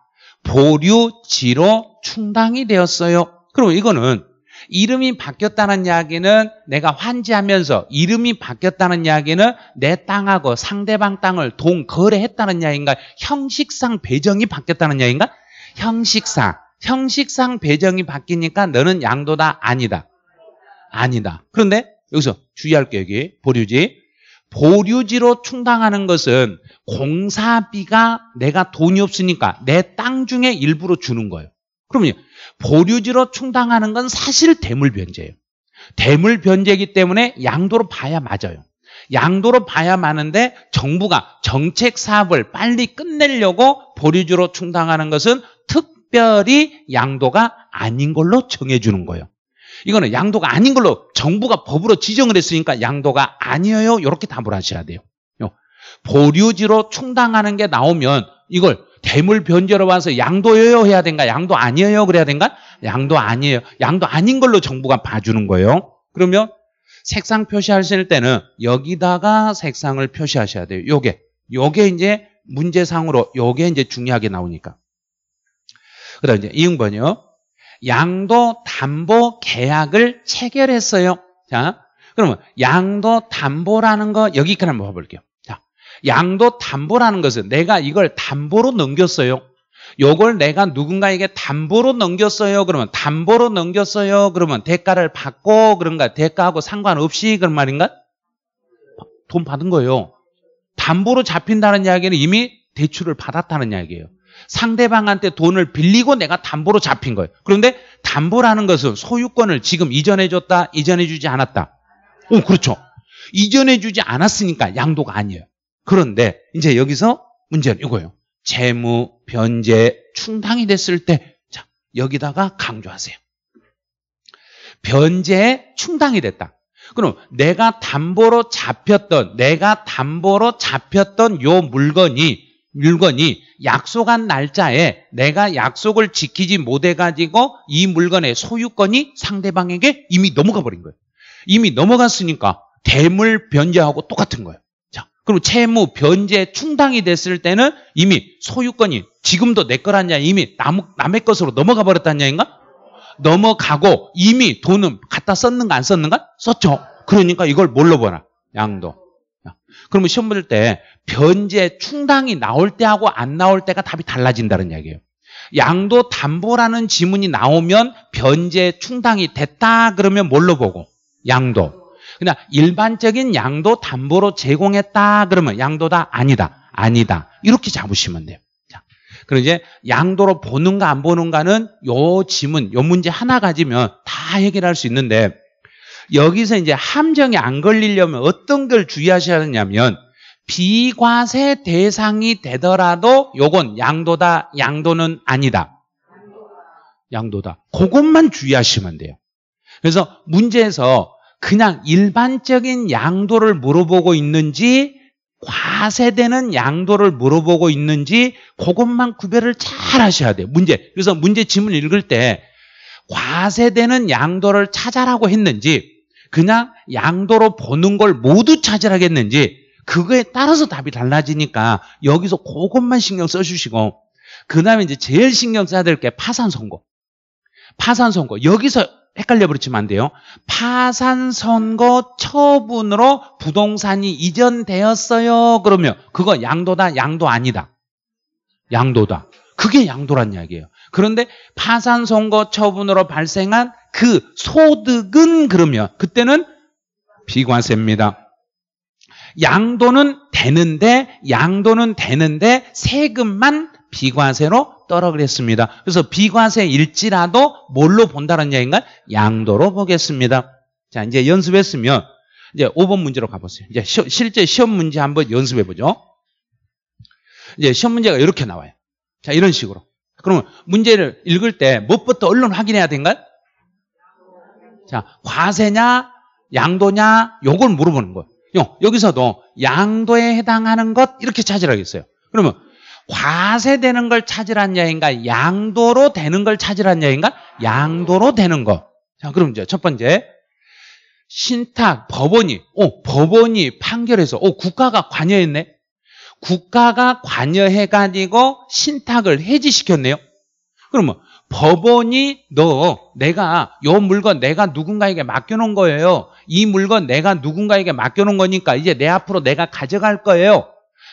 보류지로 충당이 되었어요. 그럼 이거는 이름이 바뀌었다는 이야기는 내가 환지하면서 이름이 바뀌었다는 이야기는 내 땅하고 상대방 땅을 동거래했다는 이야기인가? 형식상 배정이 바뀌었다는 이야기인가? 형식상. 형식상 배정이 바뀌니까 너는 양도다 아니다. 아니다. 그런데 여기서 주의할 게 여기 보류지. 보류지로 충당하는 것은 공사비가 내가 돈이 없으니까 내 땅 중에 일부로 주는 거예요. 그럼요. 보류지로 충당하는 건 사실 대물변제예요. 대물변제이기 때문에 양도로 봐야 맞아요. 양도로 봐야 많은데 정부가 정책 사업을 빨리 끝내려고 보류지로 충당하는 것은 특 특별히 양도가 아닌 걸로 정해주는 거예요. 이거는 양도가 아닌 걸로 정부가 법으로 지정을 했으니까 양도가 아니에요. 이렇게 답을 하셔야 돼요. 보류지로 충당하는 게 나오면 이걸 대물 변제로 와서 양도예요 해야 된가? 양도 아니에요 그래야 된가? 양도 아니에요. 양도 아닌 걸로 정부가 봐주는 거예요. 그러면 색상 표시하실 때는 여기다가 색상을 표시하셔야 돼요. 요게 요게 이제 문제상으로 요게 이제 중요하게 나오니까. 그 다음 이제 이응번이요. 양도 담보 계약을 체결했어요. 자, 그러면 양도 담보라는 거 여기까지 한번 봐볼게요. 자, 양도 담보라는 것은 내가 이걸 담보로 넘겼어요. 요걸 내가 누군가에게 담보로 넘겼어요. 그러면 담보로 넘겼어요. 그러면 대가를 받고 그런가 대가하고 상관없이 그런 말인가? 돈 받은 거예요. 담보로 잡힌다는 이야기는 이미 대출을 받았다는 이야기예요. 상대방한테 돈을 빌리고 내가 담보로 잡힌 거예요. 그런데 담보라는 것은 소유권을 지금 이전해줬다, 이전해주지 않았다. 오, 그렇죠. 이전해주지 않았으니까 양도가 아니에요. 그런데 이제 여기서 문제는 이거예요. 재무, 변제, 충당이 됐을 때, 자, 여기다가 강조하세요. 변제, 충당이 됐다. 그럼 내가 담보로 잡혔던, 내가 담보로 잡혔던 요 물건이 물건이 약속한 날짜에 내가 약속을 지키지 못해가지고 이 물건의 소유권이 상대방에게 이미 넘어가 버린 거예요. 이미 넘어갔으니까 대물 변제하고 똑같은 거예요. 자, 그리고 채무 변제 충당이 됐을 때는 이미 소유권이 지금도 내 거라냐 이미 남, 남의 것으로 넘어가 버렸다냐인가 넘어가고 이미 돈은 갖다 썼는가 안 썼는가? 썼죠. 그러니까 이걸 뭘로 보나? 양도. 그러면 시험 볼 때 변제 충당이 나올 때하고 안 나올 때가 답이 달라진다는 이야기예요. 양도 담보라는 지문이 나오면 변제 충당이 됐다 그러면 뭘로 보고? 양도. 그냥 그러니까 일반적인 양도 담보로 제공했다 그러면 양도다 아니다. 아니다. 이렇게 잡으시면 돼요. 자. 그럼 이제 양도로 보는가 안 보는가는 요 지문, 요 문제 하나 가지면 다 해결할 수 있는데 여기서 이제 함정이 안 걸리려면 어떤 걸 주의하셔야 하냐면 비과세 대상이 되더라도 요건 양도다, 양도는 아니다. 양도다. 그것만 주의하시면 돼요. 그래서 문제에서 그냥 일반적인 양도를 물어보고 있는지 과세되는 양도를 물어보고 있는지 그것만 구별을 잘 하셔야 돼요. 문제. 그래서 문제 지문 읽을 때 과세되는 양도를 찾아라고 했는지 그냥 양도로 보는 걸 모두 차지하겠는지 그거에 따라서 답이 달라지니까 여기서 그것만 신경 써주시고 그 다음에 이제 제일 신경 써야 될 게 파산 선고. 파산 선고. 여기서 헷갈려 버리시면 안 돼요. 파산 선고 처분으로 부동산이 이전되었어요. 그러면 그거 양도다, 양도 아니다. 양도다. 그게 양도란 이야기예요. 그런데 파산 선고 처분으로 발생한 그 소득은 그러면 그때는 비과세입니다. 양도는 되는데 양도는 되는데 세금만 비과세로 떨어뜨렸습니다. 그래서 비과세일지라도 뭘로 본다는 얘기인가? 양도로 보겠습니다. 자, 이제 연습했으면 이제 5번 문제로 가보세요. 이제 시, 실제 시험 문제 한번 연습해 보죠. 이제 시험 문제가 이렇게 나와요. 자, 이런 식으로. 그러면 문제를 읽을 때 무엇부터 뭐 얼른 확인해야 된가요? 자, 과세냐, 양도냐, 요걸 물어보는 거예요. 여기서도 양도에 해당하는 것 이렇게 찾으라고 했어요. 그러면 과세되는 걸 찾으란 야인가, 양도로 되는 걸 찾으란 야인가, 양도로 되는 거. 자, 그럼 이제 첫 번째. 신탁, 법원이, 어, 법원이 판결해서, 어, 국가가 관여했네? 국가가 관여해가지고 신탁을 해지시켰네요? 그러면 법원이 너 내가 요 물건 내가 누군가에게 맡겨놓은 거예요. 이 물건 내가 누군가에게 맡겨놓은 거니까 이제 내 앞으로 내가 가져갈 거예요.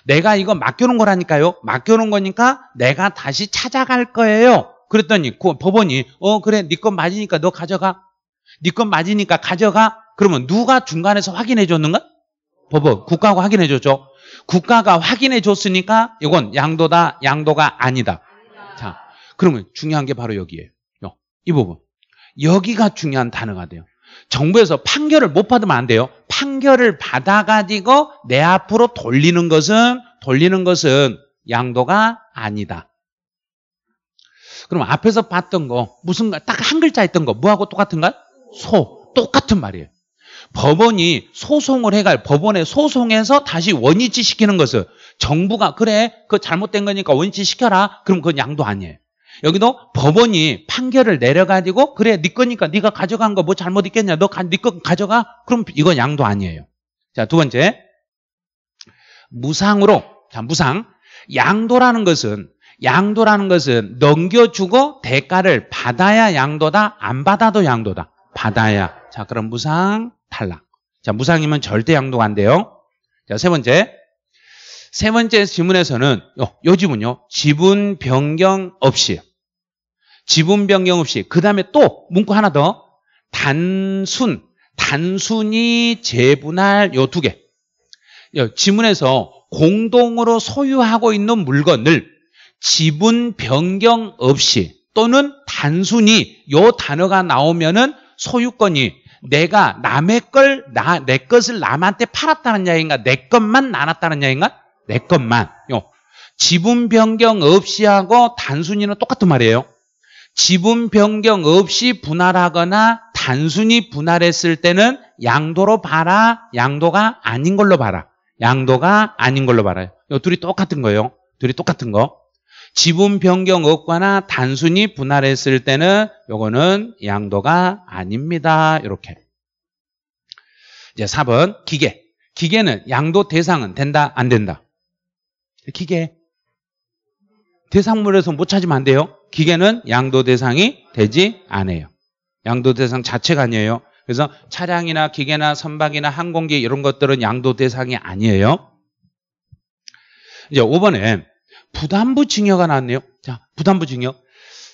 내가 이거 맡겨놓은 거라니까요. 맡겨놓은 거니까 내가 다시 찾아갈 거예요. 그랬더니 그 법원이 어 그래 네 건 맞으니까 너 가져가. 네 건 맞으니까 가져가. 그러면 누가 중간에서 확인해 줬는가? 법원 국가가 확인해 줬죠. 국가가 확인해 줬으니까 이건 양도다 양도가 아니다. 그러면 중요한 게 바로 여기에요. 이 부분. 여기가 중요한 단어가 돼요. 정부에서 판결을 못 받으면 안 돼요. 판결을 받아가지고 내 앞으로 돌리는 것은 돌리는 것은 양도가 아니다. 그럼 앞에서 봤던 거 무슨 딱 한 글자 했던 거 뭐하고 똑같은가요? 소 똑같은 말이에요. 법원이 소송을 해갈 법원에 소송해서 다시 원위치 시키는 것을 정부가 그래 그 잘못된 거니까 원위치 시켜라 그럼 그건 양도 아니에요. 여기도 법원이 판결을 내려가지고 그래 네 거니까 네가 가져간 거 뭐 잘못 있겠냐 너 네 거 가져가 그럼 이건 양도 아니에요 자두 번째 무상으로 자 무상 양도라는 것은 양도라는 것은 넘겨주고 대가를 받아야 양도다 안 받아도 양도다 받아야 자 그럼 무상 탈락 자 무상이면 절대 양도가 안 돼요 자 세 번째 세 번째 지문에서는 요, 요 지문요. 지분 변경 없이 지분 변경 없이 그 다음에 또 문구 하나 더 단순 단순히 재분할 요 두 개. 지문에서 공동으로 소유하고 있는 물건을 지분 변경 없이 또는 단순히 요 단어가 나오면은 소유권이 내가 남의 걸, 나, 내 것을 남한테 팔았다는 이야기인가? 내 것만 나눴다는 이야기인가? 내 것만. 요. 지분 변경 없이 하고 단순히는 똑같은 말이에요. 지분 변경 없이 분할하거나 단순히 분할했을 때는 양도로 봐라, 양도가 아닌 걸로 봐라. 양도가 아닌 걸로 봐라. 요 둘이 똑같은 거예요. 둘이 똑같은 거. 지분 변경 없거나 단순히 분할했을 때는 요거는 양도가 아닙니다. 이렇게. 이제 4번 기계. 기계는 양도 대상은 된다 안 된다. 기계. 대상물에서 못 찾으면 안 돼요. 기계는 양도 대상이 되지 않아요. 양도 대상 자체가 아니에요. 그래서 차량이나 기계나 선박이나 항공기 이런 것들은 양도 대상이 아니에요. 이제 5번에 부담부 증여가 나왔네요. 자, 부담부 증여.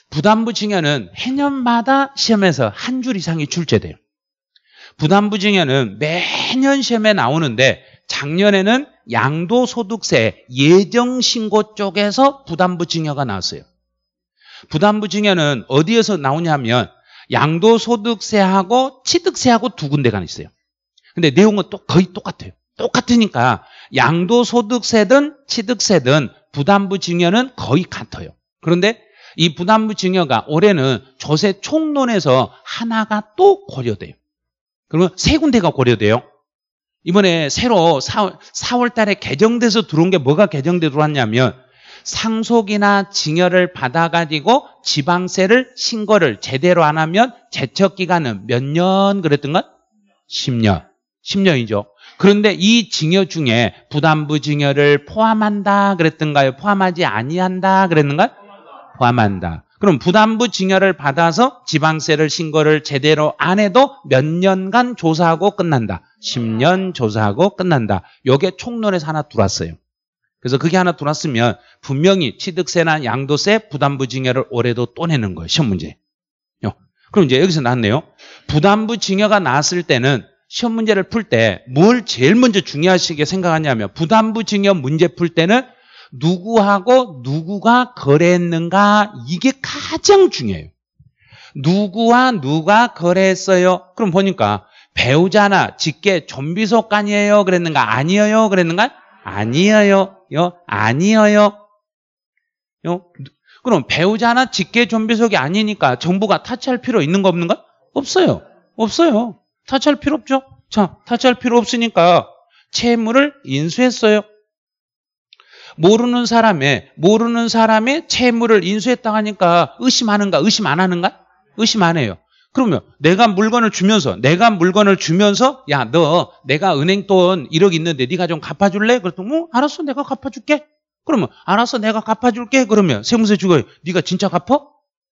부담부 증여는 해년마다 시험에서 한 줄 이상이 출제돼요. 부담부 증여는 매년 시험에 나오는데 작년에는 양도소득세 예정신고 쪽에서 부담부 증여가 나왔어요. 부담부 증여는 어디에서 나오냐면 양도소득세하고 취득세하고 두 군데가 있어요. 근데 내용은 또 거의 똑같아요. 똑같으니까 양도소득세든 취득세든 부담부 증여는 거의 같아요. 그런데 이 부담부 증여가 올해는 조세 총론에서 하나가 또 고려돼요. 그러면 세 군데가 고려돼요. 이번에 새로 4월, 4월 달에 개정돼서 들어온 게 뭐가 개정돼 들어왔냐면 상속이나 증여를 받아가지고 지방세를 신고를 제대로 안 하면 제척기간은 몇 년 그랬던 건? 10년. 10년이죠. 그런데 이 증여 중에 부담부 증여를 포함한다 그랬던가요? 포함하지 아니한다 그랬는가? 포함한다. 포함한다. 그럼 부담부 증여를 받아서 지방세를 신고를 제대로 안 해도 몇 년간 조사하고 끝난다. 10년 조사하고 끝난다. 요게 총론에서 하나 들어왔어요. 그래서 그게 하나 들어왔으면 분명히 취득세나 양도세, 부담부증여를 올해도 또 내는 거예요. 시험 문제. 그럼 이제 여기서 나왔네요. 부담부증여가 나왔을 때는 시험 문제를 풀 때 뭘 제일 먼저 중요하시게 생각하냐면 부담부증여 문제 풀 때는 누구하고 누구가 거래했는가 이게 가장 중요해요. 누구와 누가 거래했어요? 그럼 보니까 배우자나 직계 좀비속간이에요 그랬는가? 아니에요 그랬는가? 아니에요. 요 아니어요. 요 그럼 배우자나 직계 존비 속이 아니니까 정부가 타치할 필요 있는 거 없는가? 없어요. 없어요. 타치할 필요 없죠. 자, 타치할 필요 없으니까 채무를 인수했어요. 모르는 사람의 모르는 사람의 채무를 인수했다 하니까 의심하는가? 의심 안 하는가? 의심 안 해요. 그러면 내가 물건을 주면서 내가 물건을 주면서 야 너 내가 은행 돈 1억 있는데 네가 좀 갚아줄래? 그랬더니 어, 알았어 내가 갚아줄게. 그러면 알았어 내가 갚아줄게. 그러면 세무서에 주요 네가 진짜 갚어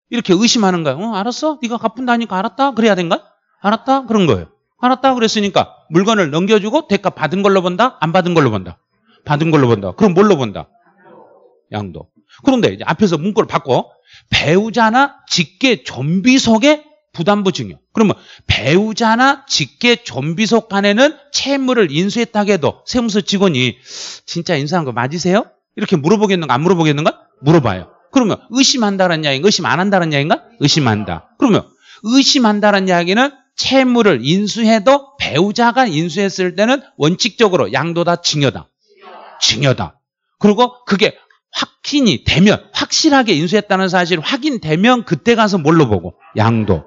이렇게 의심하는 거야. 어 알았어 네가 갚은다니까 알았다 그래야 된가? 알았다 그런 거예요. 알았다 그랬으니까 물건을 넘겨주고 대가 받은 걸로 본다? 안 받은 걸로 본다? 받은 걸로 본다. 그럼 뭘로 본다? 양도. 그런데 앞에서 문구를 바꿔 배우자나 직계 좀비석에 부담부 증여. 그러면 배우자나 직계 좀비 속간에는 채무를 인수했다 하도 세무서 직원이 진짜 인수한 거 맞으세요? 이렇게 물어보겠는가 안 물어보겠는가? 물어봐요. 그러면 의심한다는 이야기인가? 의심 안 한다는 이야기인가? 의심한다. 그러면 의심한다는 이야기는 채무를 인수해도 배우자가 인수했을 때는 원칙적으로 양도다 증여다. 증여다. 그리고 그게 확인이 되면 확실하게 인수했다는 사실 확인되면 그때 가서 뭘로 보고? 양도.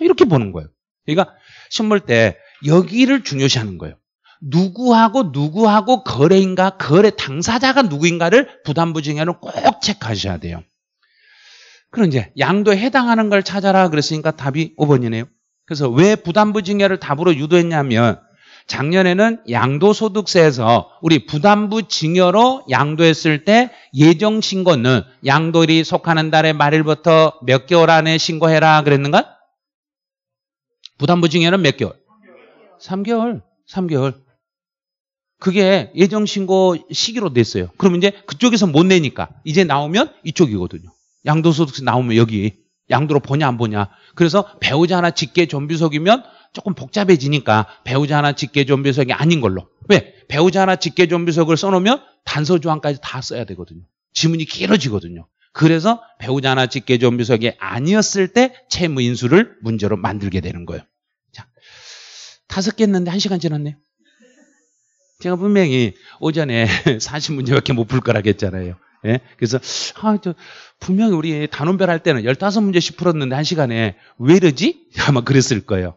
이렇게 보는 거예요. 그러니까 신물 때 여기를 중요시하는 거예요. 누구하고 누구하고 거래인가 거래 당사자가 누구인가를 부담부증에는 꼭 체크하셔야 돼요. 그럼 이제 양도에 해당하는 걸 찾아라 그랬으니까 답이 5번이네요. 그래서 왜 부담부증여를 답으로 유도했냐면 작년에는 양도소득세에서 우리 부담부증여로 양도했을 때 예정신고는 양도일이 속하는 달의 말일부터 몇 개월 안에 신고해라 그랬는가? 부담부 증여는몇 개월? 3개월. 3개월. 그게 예정신고 시기로 됐어요. 그럼 이제 그쪽에서 못 내니까 이제 나오면 이쪽이거든요. 양도소득세 나오면 여기. 양도로 보냐 안 보냐. 그래서 배우자 하나 직계 존비속이면 조금 복잡해지니까 배우자 하나 직계 존비속이 아닌 걸로. 왜? 배우자 하나 직계 존비속을 써놓으면 단서 조항까지 다 써야 되거든요. 지문이 길어지거든요. 그래서 배우자 하나 직계 존비속이 아니었을 때 채무 인수를 문제로 만들게 되는 거예요. 다섯 개 했는데 한 시간 지났네요. 제가 분명히 오전에 40문제밖에 못 풀 거라 했잖아요. 예? 그래서, 아, 저, 분명히 우리 단원별 할 때는 15문제씩 풀었는데 한 시간에 왜 이러지? 아마 그랬을 거예요.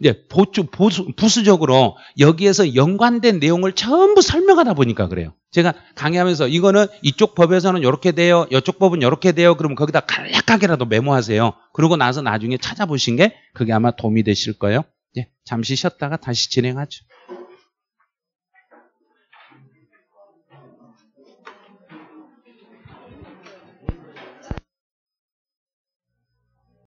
이제 보수, 보수, 부수적으로 여기에서 연관된 내용을 전부 설명하다 보니까 그래요. 제가 강의하면서 이거는 이쪽 법에서는 이렇게 돼요. 이쪽 법은 이렇게 돼요. 그러면 거기다 간략하게라도 메모하세요. 그러고 나서 나중에 찾아보신 게 그게 아마 도움이 되실 거예요. 예, 잠시 쉬었다가 다시 진행하죠.